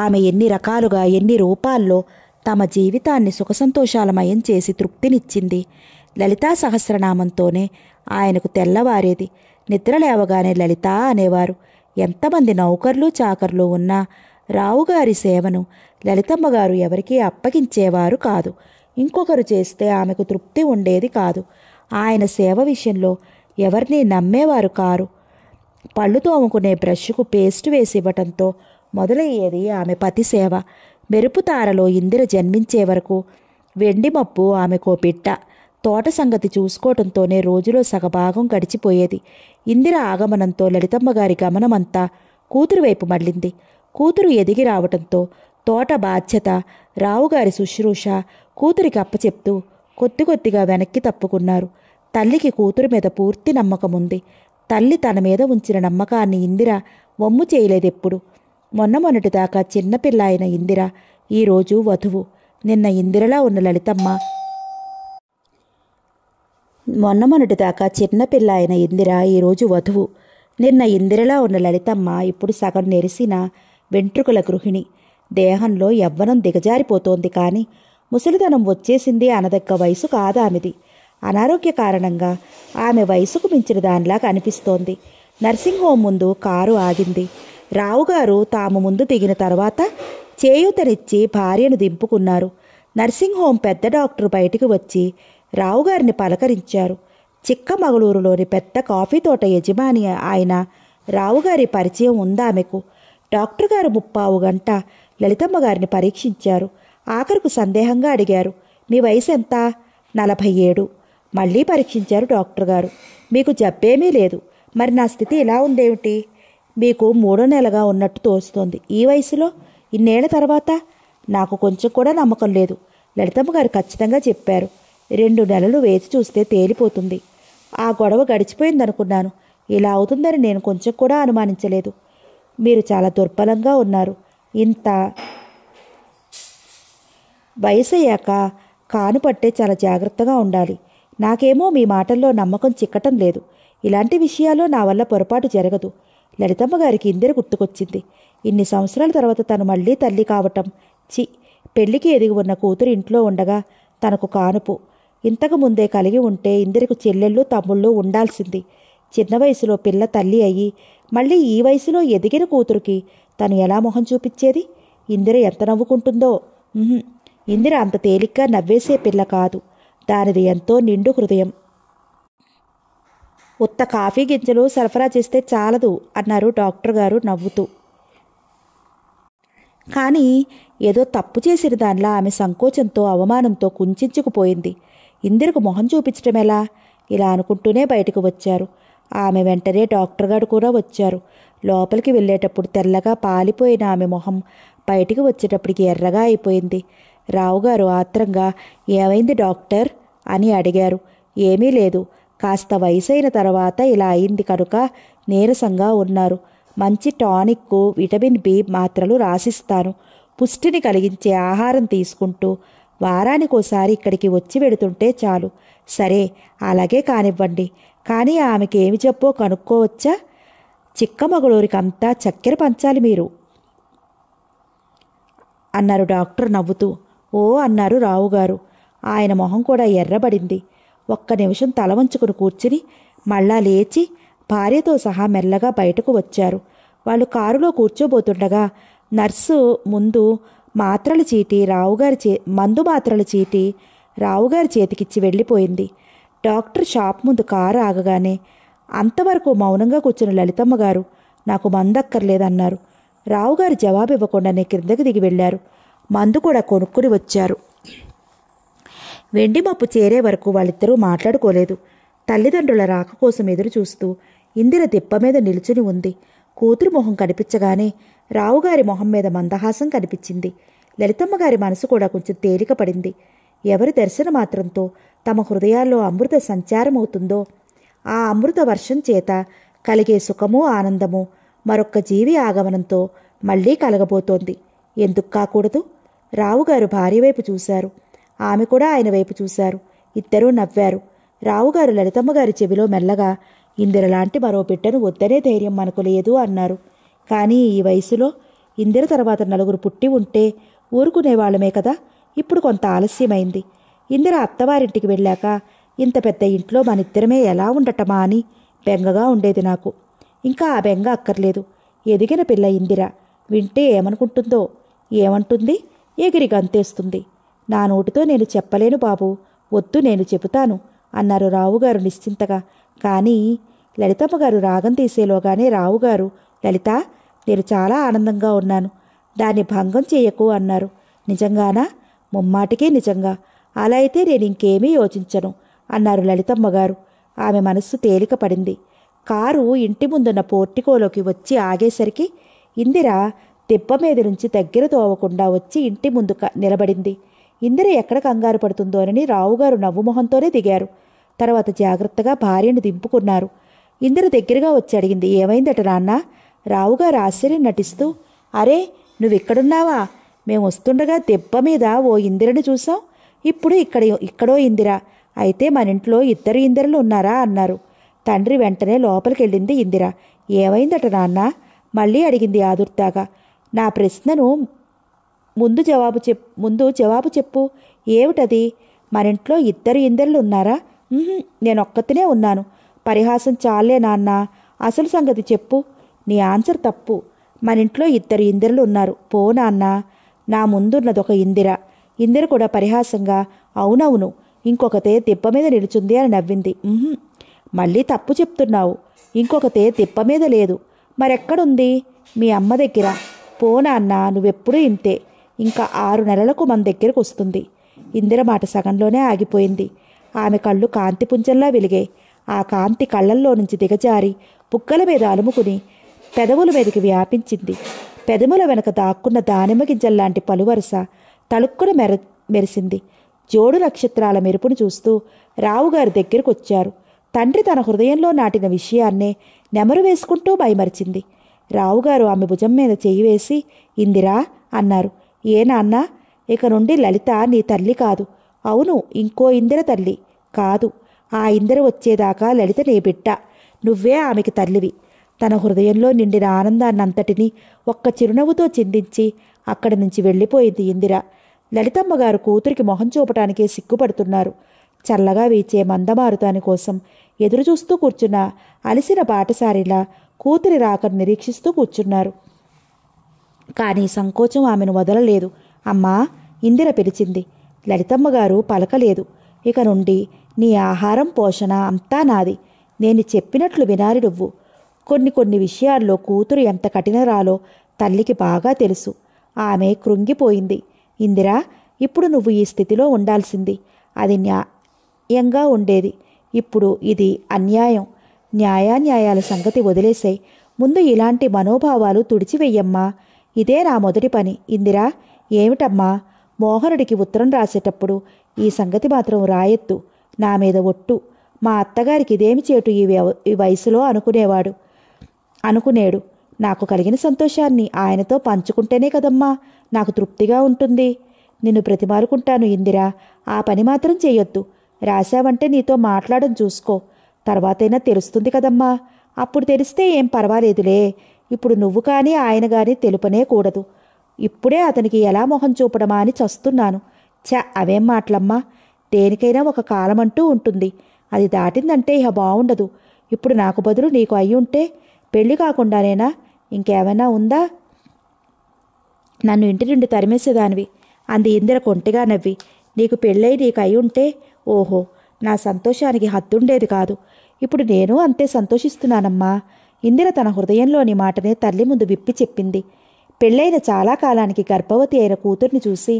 [SPEAKER 1] ఆమె ఎన్ని రకాలుగా ఎన్ని రూపాల్లో తమ జీవితాన్ని సుఖసంతోషాలమయం చేసి తృప్తినిచ్చింది లలితా సహస్రనామంతోనే ఆయనకు తెల్లవారేది నిద్ర లేవగానే లలిత అనేవారు ఎంతమంది నౌకర్లు చాకర్లు ఉన్నా రావుగారి సేవను లలితమ్మగారు ఎవరికీ అప్పగించేవారు కాదు ఇంకొకరు చేస్తే ఆమెకు తృప్తి ఉండేది కాదు ఆయన సేవ విషయంలో ఎవరిని నమ్మేవారు కారు పళ్ళు తోముకునే బ్రష్కు పేస్ట్ వేసి ఇవ్వటంతో మొదలయ్యేది ఆమె పతి సేవ మెరుపుతారలో ఇందిర జన్మించే వరకు వెండి మప్పు ఆమెకో పిట్ట తోట సంగతి చూసుకోవటంతోనే రోజులో సగభాగం గడిచిపోయేది ఇందిర ఆగమనంతో లలితమ్మగారి గమనమంతా కూతురు వైపు మళ్ళింది కూతురు ఎదిగి రావటంతో తోట బాధ్యత రావుగారి శుశ్రూష కూతురికి అప్పచెప్తూ కొద్ది కొద్దిగా వెనక్కి తప్పుకున్నారు తల్లికి కూతురు మీద పూర్తి నమ్మకం ఉంది తల్లి తన మీద ఉంచిన నమ్మకాన్ని ఇందిర వమ్ము చేయలేదెప్పుడు మొన్న మొన్నటిదాకా చిన్నపిల్ల అయిన ఇందిర ఈరోజు వధువు నిన్న ఇందిరలా ఉన్న లలితమ్మ మొన్న మొన్నటిదాకా చిన్నపిల్ల అయిన ఇందిర ఈరోజు వధువు నిన్న ఇందిరలా ఉన్న లలితమ్మ ఇప్పుడు సగం నెరిసిన వెంట్రుకల గృహిణి దేహంలో యవ్వనం దిగజారిపోతోంది కానీ ముసలిదనం వచ్చేసింది అనదగ్గ వయసు కాదామెది అనారోగ్య కారణంగా ఆమె వయసుకు మించిన దానిలా కనిపిస్తోంది నర్సింగ్ హోమ్ ముందు కారు ఆగింది రావుగారు తాము ముందు దిగిన తర్వాత చేయూతనిచ్చి భార్యను దింపుకున్నారు నర్సింగ్ హోమ్ పెద్ద డాక్టర్ బయటికి వచ్చి రావుగారిని పలకరించారు చిక్కమగళూరులోని పెద్ద కాఫీ తోట యజమాని ఆయన రావుగారి పరిచయం ఉందామెకు డాక్టర్ గారు ముప్పావు గంట లలితమ్మ గారిని పరీక్షించారు ఆఖరుకు సందేహంగా అడిగారు మీ వయసు ఎంత నలభై ఏడు మళ్ళీ పరీక్షించారు డాక్టర్ గారు మీకు జబ్బేమీ లేదు మరి నా స్థితి ఇలా ఉందేమిటి మీకు మూడో నెలగా ఉన్నట్టు తోస్తోంది ఈ వయసులో ఇన్నేళ్ల తర్వాత నాకు కొంచెం కూడా నమ్మకం లేదు లలితమ్మ గారు ఖచ్చితంగా చెప్పారు రెండు నెలలు వేచి చూస్తే తేలిపోతుంది ఆ గొడవ గడిచిపోయిందనుకున్నాను ఇలా అవుతుందని నేను కొంచెం కూడా అనుమానించలేదు మీరు చాలా దుర్బలంగా ఉన్నారు ఇంత వయసు అయ్యాక పట్టే చాలా జాగ్రత్తగా ఉండాలి నాకేమో మీ మాటల్లో నమ్మకం చిక్కటం లేదు ఇలాంటి విషయాల్లో నా వల్ల పొరపాటు జరగదు లలితమ్మ గారికి ఇందిర గుర్తుకొచ్చింది ఇన్ని సంవత్సరాల తర్వాత తను మళ్ళీ తల్లి కావటం చి పెళ్లికి ఎదిగి ఉన్న కూతురు ఇంట్లో ఉండగా తనకు కానుపు ఇంతకు ముందే కలిగి ఉంటే ఇందిరకు చెల్లెళ్ళు తమ్ముళ్ళు ఉండాల్సింది చిన్న వయసులో పిల్ల తల్లి అయ్యి మళ్ళీ ఈ వయసులో ఎదిగిన కూతురికి తను ఎలా మొహం చూపించేది ఇందిర ఎంత నవ్వుకుంటుందో ఇందిర అంత తేలిగ్గా నవ్వేసే పిల్ల కాదు దానిది ఎంతో నిండు హృదయం ఉత్త కాఫీ గింజలు సరఫరా చేస్తే చాలదు అన్నారు డాక్టర్ గారు నవ్వుతూ కానీ ఏదో తప్పు చేసిన దానిలా ఆమె సంకోచంతో అవమానంతో కుంచుకుపోయింది ఇందిరకు మొహం చూపించడం ఎలా ఇలా అనుకుంటూనే బయటకు వచ్చారు ఆమె వెంటనే డాక్టర్ గారు కూడా వచ్చారు లోపలికి వెళ్ళేటప్పుడు తెల్లగా పాలిపోయిన ఆమె మొహం బయటికి వచ్చేటప్పటికి ఎర్రగా అయిపోయింది రావుగారు ఆత్రంగా ఏమైంది డాక్టర్ అని అడిగారు ఏమీ లేదు కాస్త వయసైన తర్వాత ఇలా అయింది కనుక నీరసంగా ఉన్నారు మంచి టానిక్కు విటమిన్ బి మాత్రలు రాసిస్తాను పుష్టిని కలిగించే ఆహారం తీసుకుంటూ వారానికోసారి ఇక్కడికి వచ్చి వెడుతుంటే చాలు సరే అలాగే కానివ్వండి కానీ ఆమెకి ఏమి చెప్పో కనుక్కోవచ్చా అంతా చక్కెర పంచాలి మీరు అన్నారు డాక్టర్ నవ్వుతూ ఓ అన్నారు రావుగారు ఆయన మొహం కూడా ఎర్రబడింది ఒక్క నిమిషం తల వంచుకుని కూర్చుని మళ్ళా లేచి భార్యతో సహా మెల్లగా బయటకు వచ్చారు వాళ్ళు కారులో కూర్చోబోతుండగా నర్సు ముందు మాత్రల చీటి రావుగారి చే మందు మాత్రల చీటి రావుగారి చేతికిచ్చి వెళ్ళిపోయింది డాక్టర్ షాప్ ముందు కారు ఆగగానే అంతవరకు మౌనంగా కూర్చున్న లలితమ్మ గారు నాకు మందక్కర్లేదన్నారు రావుగారు జవాబు ఇవ్వకుండానే క్రిందకి దిగి వెళ్ళారు మందు కూడా కొనుక్కుని వచ్చారు వెండిమప్పు చేరే వరకు వాళ్ళిద్దరూ మాట్లాడుకోలేదు తల్లిదండ్రుల రాక కోసం ఎదురు చూస్తూ ఇందిర దిప్ప మీద నిలుచుని ఉంది కూతురు మొహం కనిపించగానే రావుగారి మొహం మీద మందహాసం కనిపించింది లలితమ్మగారి మనసు కూడా కొంచెం తేలిక పడింది ఎవరి దర్శన మాత్రంతో తమ హృదయాల్లో అమృత సంచారమవుతుందో ఆ అమృత వర్షం చేత కలిగే సుఖము ఆనందము మరొక్క జీవి ఆగమనంతో మళ్లీ కలగబోతోంది ఎందుకు కాకూడదు రావుగారు భార్య వైపు చూశారు ఆమె కూడా ఆయన వైపు చూశారు ఇద్దరూ నవ్వారు రావుగారు లలితమ్మగారి చెవిలో మెల్లగా ఇందిరలాంటి మరో బిడ్డను వద్దనే ధైర్యం మనకు లేదు అన్నారు కానీ ఈ వయసులో ఇందిర తర్వాత నలుగురు పుట్టి ఉంటే ఊరుకునేవాళ్ళమే కదా ఇప్పుడు కొంత ఆలస్యమైంది ఇందిర అత్తవారింటికి వెళ్ళాక ఇంత పెద్ద ఇంట్లో మనిద్దరమే ఎలా ఉండటమా అని బెంగగా ఉండేది నాకు ఇంకా ఆ బెంగ అక్కర్లేదు ఎదిగిన పిల్ల ఇందిర వింటే ఏమనుకుంటుందో ఏమంటుంది ఎగిరి గంతేస్తుంది నా నోటితో నేను చెప్పలేను బాబు వద్దు నేను చెబుతాను అన్నారు రావుగారు నిశ్చింతగా కానీ లలితమ్మ గారు రాగం తీసేలోగానే రావుగారు లలిత నేను చాలా ఆనందంగా ఉన్నాను దాన్ని భంగం చేయకు అన్నారు నిజంగానా ముమ్మాటికే నిజంగా అలా అయితే నేను ఇంకేమీ యోచించను అన్నారు లలితమ్మగారు ఆమె మనస్సు తేలిక పడింది కారు ఇంటి ముందున్న పోర్టికోలోకి వచ్చి ఆగేసరికి ఇందిర దెబ్బ మీద నుంచి దగ్గర తోవకుండా వచ్చి ఇంటి ముందు నిలబడింది ఇందిర ఎక్కడ కంగారు పడుతుందోనని రావుగారు నవ్వుమొహంతోనే దిగారు తర్వాత జాగ్రత్తగా భార్యను దింపుకున్నారు ఇందరు దగ్గరగా వచ్చి అడిగింది ఏమైందట నాన్న రావుగారు ఆశ్చర్యం నటిస్తూ అరే నువ్విక్కడున్నావా మేము వస్తుండగా దెబ్బ మీద ఓ ఇందిరని చూసాం ఇప్పుడు ఇక్కడ ఇక్కడో ఇందిర అయితే మన ఇంట్లో ఇద్దరు ఇందిరలు ఉన్నారా అన్నారు తండ్రి వెంటనే లోపలికి వెళ్ళింది ఇందిర ఏమైందట నాన్న మళ్ళీ అడిగింది ఆదుర్తాగా నా ప్రశ్నను ముందు జవాబు చెప్ ముందు జవాబు చెప్పు ఏమిటది ఇంట్లో ఇద్దరు ఇందెళ్ళు ఉన్నారా నేను ఒక్కతినే ఉన్నాను పరిహాసం చాలే నాన్న అసలు సంగతి చెప్పు నీ ఆన్సర్ తప్పు మన ఇంట్లో ఇద్దరు ఇందిరలు ఉన్నారు పో నాన్న నా ఒక ఇందిర ఇందిర కూడా పరిహాసంగా అవునవును తే తిప్ప మీద నిలుచుంది అని నవ్వింది మళ్ళీ తప్పు చెప్తున్నావు తే తిప్ప మీద లేదు మరెక్కడుంది మీ అమ్మ దగ్గర పో నాన్న నువ్వెప్పుడూ ఇంతే ఇంకా ఆరు నెలలకు మన దగ్గరకు వస్తుంది ఇందిర మాట సగంలోనే ఆగిపోయింది ఆమె కళ్ళు కాంతి పుంజల్లా వెలిగాయి ఆ కాంతి కళ్ళల్లో నుంచి దిగజారి బుగ్గల మీద అలుముకుని పెదవుల మీదకి వ్యాపించింది పెదముల వెనక దాక్కున్న దానిమ్మ గింజల్లాంటి పలువరుస తళుక్కున మెర మెరిసింది జోడు నక్షత్రాల మెరుపును చూస్తూ రావుగారి దగ్గరకు వచ్చారు తండ్రి తన హృదయంలో నాటిన విషయాన్నే నెమరు వేసుకుంటూ భయమరిచింది రావుగారు ఆమె భుజం మీద చెయ్యి వేసి ఇందిరా అన్నారు ఏ నాన్న ఇక నుండి లలిత నీ తల్లి కాదు అవును ఇంకో ఇందిర తల్లి కాదు ఆ ఇందరు వచ్చేదాకా లలిత నీ బిడ్డ నువ్వే ఆమెకి తల్లివి తన హృదయంలో నిండిన ఆనందాన్నంతటినీ ఒక్క చిరునవ్వుతో చిందించి అక్కడి నుంచి వెళ్ళిపోయింది ఇందిర లలితమ్మ గారు కూతురికి మొహం చూపటానికే సిగ్గుపడుతున్నారు చల్లగా వీచే మందమారుతాని కోసం ఎదురుచూస్తూ కూర్చున్న అలిసిన బాటసారిలా కూతురి రాకను నిరీక్షిస్తూ కూర్చున్నారు కానీ సంకోచం ఆమెను వదలలేదు అమ్మా ఇందిర పిలిచింది లలితమ్మ గారు పలకలేదు ఇక నుండి నీ ఆహారం పోషణ అంతా నాది నేను చెప్పినట్లు వినాలి నువ్వు కొన్ని కొన్ని విషయాల్లో కూతురు ఎంత కఠినరాలో తల్లికి బాగా తెలుసు ఆమె కృంగిపోయింది ఇందిరా ఇప్పుడు నువ్వు ఈ స్థితిలో ఉండాల్సింది అది న్యాయంగా ఉండేది ఇప్పుడు ఇది అన్యాయం న్యాయాన్యాయాల సంగతి వదిలేసే ముందు ఇలాంటి మనోభావాలు తుడిచివెయ్యమ్మా ఇదే నా మొదటి పని ఇందిరా ఏమిటమ్మా మోహనుడికి ఉత్తరం రాసేటప్పుడు ఈ సంగతి మాత్రం రాయెత్తు నా మీద ఒట్టు మా అత్తగారికి ఇదేమి చేటు ఈ వయసులో అనుకునేవాడు అనుకునేడు నాకు కలిగిన సంతోషాన్ని ఆయనతో పంచుకుంటేనే కదమ్మా నాకు తృప్తిగా ఉంటుంది నిన్ను ప్రతిమారుకుంటాను ఇందిరా ఆ పని మాత్రం చేయొద్దు రాశావంటే నీతో మాట్లాడడం చూసుకో తర్వాతైనా తెలుస్తుంది కదమ్మా అప్పుడు తెలిస్తే ఏం పర్వాలేదులే ఇప్పుడు నువ్వు కానీ ఆయన కానీ తెలుపనే కూడదు ఇప్పుడే అతనికి ఎలా మొహం చూపడమా అని చస్తున్నాను చ అవేం మాటలమ్మా దేనికైనా ఒక కాలం అంటూ ఉంటుంది అది దాటిందంటే ఇహ బాగుండదు ఇప్పుడు నాకు బదులు నీకు అయి ఉంటే పెళ్లి కాకుండానేనా ఇంకేమైనా ఉందా నన్ను ఇంటి నుండి తరిమేసేదానివి అంది ఇందిర కొంటిగా నవ్వి నీకు పెళ్ళై నీకు అయి ఉంటే ఓహో నా సంతోషానికి హద్దుండేది కాదు ఇప్పుడు నేను అంతే సంతోషిస్తున్నానమ్మా ఇందిర తన హృదయంలోని మాటనే తల్లి ముందు విప్పి చెప్పింది పెళ్ళైన చాలా కాలానికి గర్భవతి అయిన కూతుర్ని చూసి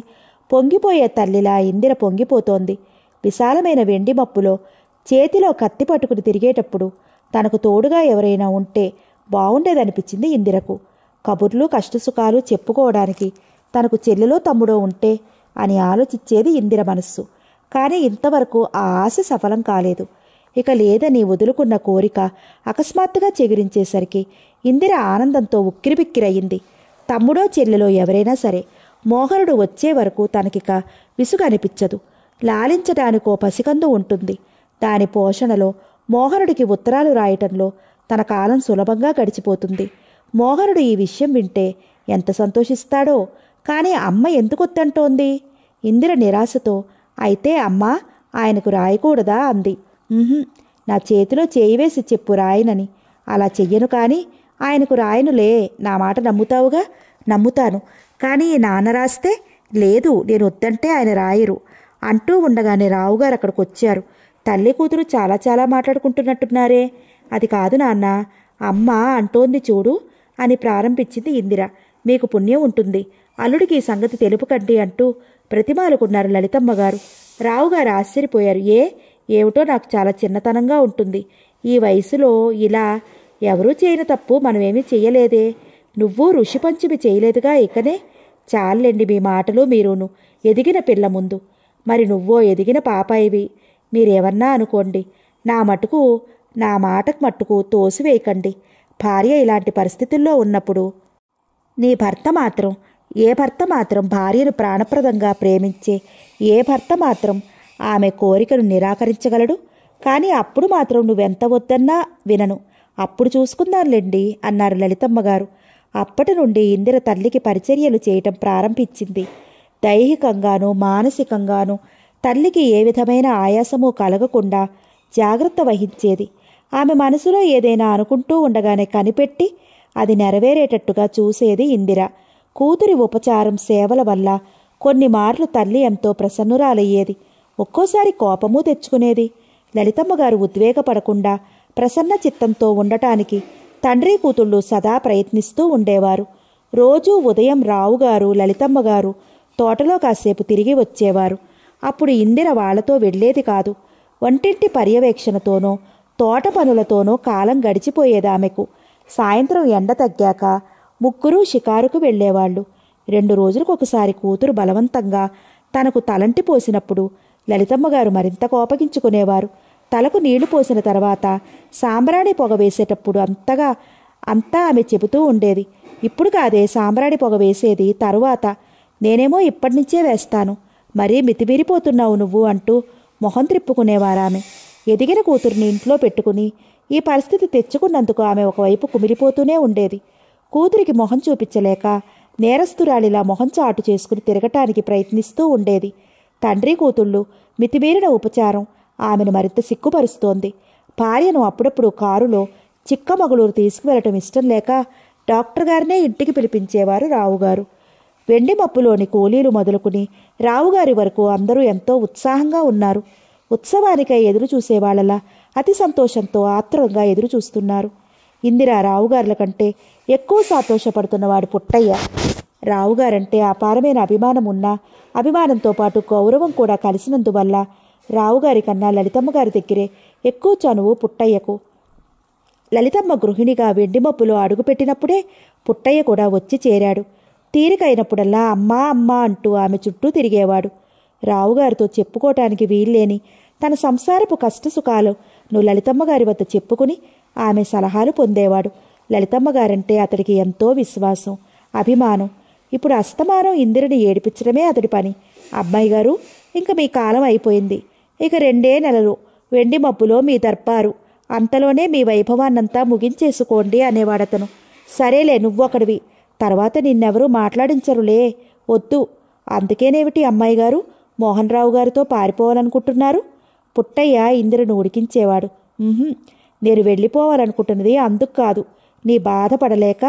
[SPEAKER 1] పొంగిపోయే తల్లిలా ఇందిర పొంగిపోతోంది విశాలమైన వెండి మప్పులో చేతిలో కత్తి పట్టుకుని తిరిగేటప్పుడు తనకు తోడుగా ఎవరైనా ఉంటే బాగుండేదనిపించింది ఇందిరకు కబుర్లు కష్టసుఖాలు చెప్పుకోవడానికి తనకు చెల్లెలో తమ్ముడో ఉంటే అని ఆలోచించేది ఇందిర మనస్సు కానీ ఇంతవరకు ఆ ఆశ సఫలం కాలేదు ఇక లేదని వదులుకున్న కోరిక అకస్మాత్తుగా చెగిరించేసరికి ఇందిర ఆనందంతో ఉక్కిరిబిక్కిరయ్యింది తమ్ముడో చెల్లెలో ఎవరైనా సరే మోహనుడు వచ్చే వరకు తనకిక విసుగనిపించదు అనిపించదు లాలించడానికో పసికందు ఉంటుంది దాని పోషణలో మోహనుడికి ఉత్తరాలు రాయటంలో తన కాలం సులభంగా గడిచిపోతుంది మోహనుడు ఈ విషయం వింటే ఎంత సంతోషిస్తాడో కానీ అమ్మ ఎందుకు వద్దంటోంది ఇందిర నిరాశతో అయితే అమ్మ ఆయనకు రాయకూడదా అంది నా చేతిలో చేయివేసి చెప్పు రాయనని అలా చెయ్యను కానీ ఆయనకు రాయనులే నా మాట నమ్ముతావుగా నమ్ముతాను కానీ నాన్న రాస్తే లేదు నేను వద్దంటే ఆయన రాయరు అంటూ ఉండగానే రావుగారు అక్కడికి వచ్చారు తల్లి కూతురు చాలా చాలా మాట్లాడుకుంటున్నట్టున్నారే అది కాదు నాన్న అమ్మ అంటోంది చూడు అని ప్రారంభించింది ఇందిర మీకు పుణ్యం ఉంటుంది అల్లుడికి ఈ సంగతి తెలుపుకండి అంటూ ప్రతిమాలుకున్నారు లలితమ్మ గారు రావుగారు ఆశ్చర్యపోయారు ఏ ఏమిటో నాకు చాలా చిన్నతనంగా ఉంటుంది ఈ వయసులో ఇలా ఎవరూ చేయని తప్పు మనమేమీ చేయలేదే నువ్వు ఋషిపంచమి చేయలేదుగా ఇకనే చాలండి మీ మాటలు మీరును ఎదిగిన పిల్ల ముందు మరి నువ్వో ఎదిగిన పాపాయివి మీరేమన్నా అనుకోండి నా మటుకు నా మాటకు మట్టుకు తోసివేయకండి భార్య ఇలాంటి పరిస్థితుల్లో ఉన్నప్పుడు నీ భర్త మాత్రం ఏ భర్త మాత్రం భార్యను ప్రాణప్రదంగా ప్రేమించే ఏ భర్త మాత్రం ఆమె కోరికను నిరాకరించగలడు కానీ అప్పుడు మాత్రం నువ్వెంత వద్దన్నా వినను అప్పుడు చూసుకుందాంలేండి అన్నారు లలితమ్మ గారు అప్పటి నుండి ఇందిర తల్లికి పరిచర్యలు చేయటం ప్రారంభించింది దైహికంగానూ మానసికంగానూ తల్లికి ఏ విధమైన ఆయాసము కలగకుండా జాగ్రత్త వహించేది ఆమె మనసులో ఏదైనా అనుకుంటూ ఉండగానే కనిపెట్టి అది నెరవేరేటట్టుగా చూసేది ఇందిర కూతురి ఉపచారం సేవల వల్ల కొన్ని మార్లు తల్లి ఎంతో ప్రసన్నురాలయ్యేది ఒక్కోసారి కోపము తెచ్చుకునేది లలితమ్మ గారు ఉద్వేగపడకుండా ప్రసన్న చిత్తంతో ఉండటానికి తండ్రి కూతుళ్ళు సదా ప్రయత్నిస్తూ ఉండేవారు రోజూ ఉదయం రావుగారు లలితమ్మగారు తోటలో కాసేపు తిరిగి వచ్చేవారు అప్పుడు ఇందిర వాళ్లతో వెళ్లేది కాదు వంటింటి పర్యవేక్షణతోనో తోట పనులతోనో కాలం గడిచిపోయేది ఆమెకు సాయంత్రం ఎండ తగ్గాక ముగ్గురూ షికారుకు వెళ్లేవాళ్లు రెండు రోజులకు ఒకసారి కూతురు బలవంతంగా తనకు తలంటి పోసినప్పుడు లలితమ్మగారు మరింత కోపగించుకునేవారు తలకు నీళ్లు పోసిన తర్వాత సాంబ్రాణి పొగ వేసేటప్పుడు అంతగా అంతా ఆమె చెబుతూ ఉండేది ఇప్పుడు కాదే సాంబ్రాణి పొగ వేసేది తరువాత నేనేమో ఇప్పటి నుంచే వేస్తాను మరీ మితిమీరిపోతున్నావు నువ్వు అంటూ మొహం త్రిప్పుకునేవారామె ఎదిగిన కూతురిని ఇంట్లో పెట్టుకుని ఈ పరిస్థితి తెచ్చుకున్నందుకు ఆమె ఒకవైపు కుమిలిపోతూనే ఉండేది కూతురికి మొహం చూపించలేక నేరస్తురాలిలా మొహం చాటు చేసుకుని తిరగటానికి ప్రయత్నిస్తూ ఉండేది తండ్రి కూతుళ్ళు మితిమీరిన ఉపచారం ఆమెను మరింత సిక్కుపరుస్తోంది భార్యను అప్పుడప్పుడు కారులో చిక్కమగళూరు తీసుకువెళ్ళటం ఇష్టం లేక డాక్టర్ గారినే ఇంటికి పిలిపించేవారు రావుగారు వెండి మప్పులోని కూలీలు మొదలుకుని రావుగారి వరకు అందరూ ఎంతో ఉత్సాహంగా ఉన్నారు ఉత్సవానికై ఎదురు చూసేవాళ్లలా అతి సంతోషంతో ఆత్రంగా ఎదురు చూస్తున్నారు ఇందిరా రావుగారుల కంటే ఎక్కువ సంతోషపడుతున్నవాడు పుట్టయ్య రావుగారంటే అపారమైన అభిమానం ఉన్నా అభిమానంతో పాటు గౌరవం కూడా కలిసినందువల్ల రావుగారి కన్నా లలితమ్మ గారి దగ్గరే ఎక్కువ చనువు పుట్టయ్యకు లలితమ్మ గృహిణిగా వెండిమప్పులో అడుగుపెట్టినప్పుడే పుట్టయ్య కూడా వచ్చి చేరాడు తీరికైనప్పుడల్లా అమ్మా అమ్మా అంటూ ఆమె చుట్టూ తిరిగేవాడు రావుగారితో చెప్పుకోవటానికి వీల్లేని తన సంసారపు కష్టసుఖాలు నువ్వు లలితమ్మ గారి వద్ద చెప్పుకుని ఆమె సలహాలు పొందేవాడు లలితమ్మ గారంటే అతడికి ఎంతో విశ్వాసం అభిమానం ఇప్పుడు అస్తమానం ఇందిరిని ఏడిపించడమే అతడి పని అమ్మాయి గారు ఇంకా మీ కాలం అయిపోయింది ఇక రెండే నెలలు వెండి మబ్బులో మీ దర్బారు అంతలోనే మీ వైభవాన్నంతా ముగించేసుకోండి అనేవాడతను సరేలే నువ్వొకడివి తర్వాత నిన్నెవరూ మాట్లాడించరులే వద్దు అందుకేనేమిటి అమ్మాయి గారు మోహన్ రావు గారితో పారిపోవాలనుకుంటున్నారు పుట్టయ్య ఇందిరను ఉడికించేవాడు నేను వెళ్ళిపోవాలనుకుంటున్నది అందుకు కాదు నీ బాధపడలేక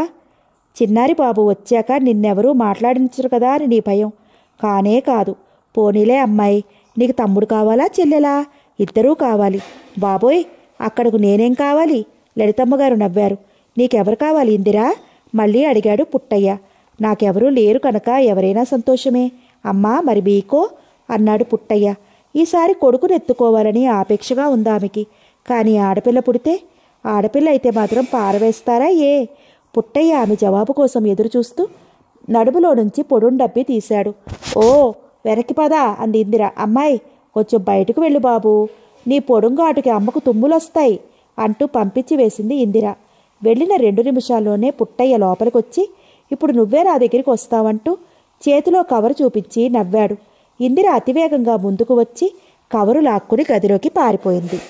[SPEAKER 1] చిన్నారి బాబు వచ్చాక నిన్నెవరూ మాట్లాడించరు కదా అని నీ భయం కానే కాదు పోనీలే అమ్మాయి నీకు తమ్ముడు కావాలా చెల్లెలా ఇద్దరూ కావాలి బాబోయ్ అక్కడకు నేనేం కావాలి లలితమ్మగారు నవ్వారు నీకెవరు కావాలి ఇందిరా మళ్ళీ అడిగాడు పుట్టయ్య నాకెవరూ లేరు కనుక ఎవరైనా సంతోషమే అమ్మా మరి మీకో అన్నాడు పుట్టయ్య ఈసారి కొడుకును ఎత్తుకోవాలని ఆపేక్షగా ఆమెకి కానీ ఆడపిల్ల పుడితే ఆడపిల్ల అయితే మాత్రం పారవేస్తారా ఏ పుట్టయ్య ఆమె జవాబు కోసం ఎదురుచూస్తూ నడుములో నుంచి పొడుండబ్బి తీశాడు ఓ వెనక్కి పద అంది ఇందిర అమ్మాయి కొంచెం బయటకు వెళ్ళు బాబు నీ పొడుంగాటుకి అమ్మకు తుమ్ములొస్తాయి అంటూ పంపించి వేసింది ఇందిర వెళ్ళిన రెండు నిమిషాల్లోనే పుట్టయ్య లోపలికొచ్చి ఇప్పుడు నువ్వే నా దగ్గరికి వస్తావంటూ చేతిలో కవరు చూపించి నవ్వాడు ఇందిర అతివేగంగా ముందుకు వచ్చి కవరు లాక్కుని గదిలోకి పారిపోయింది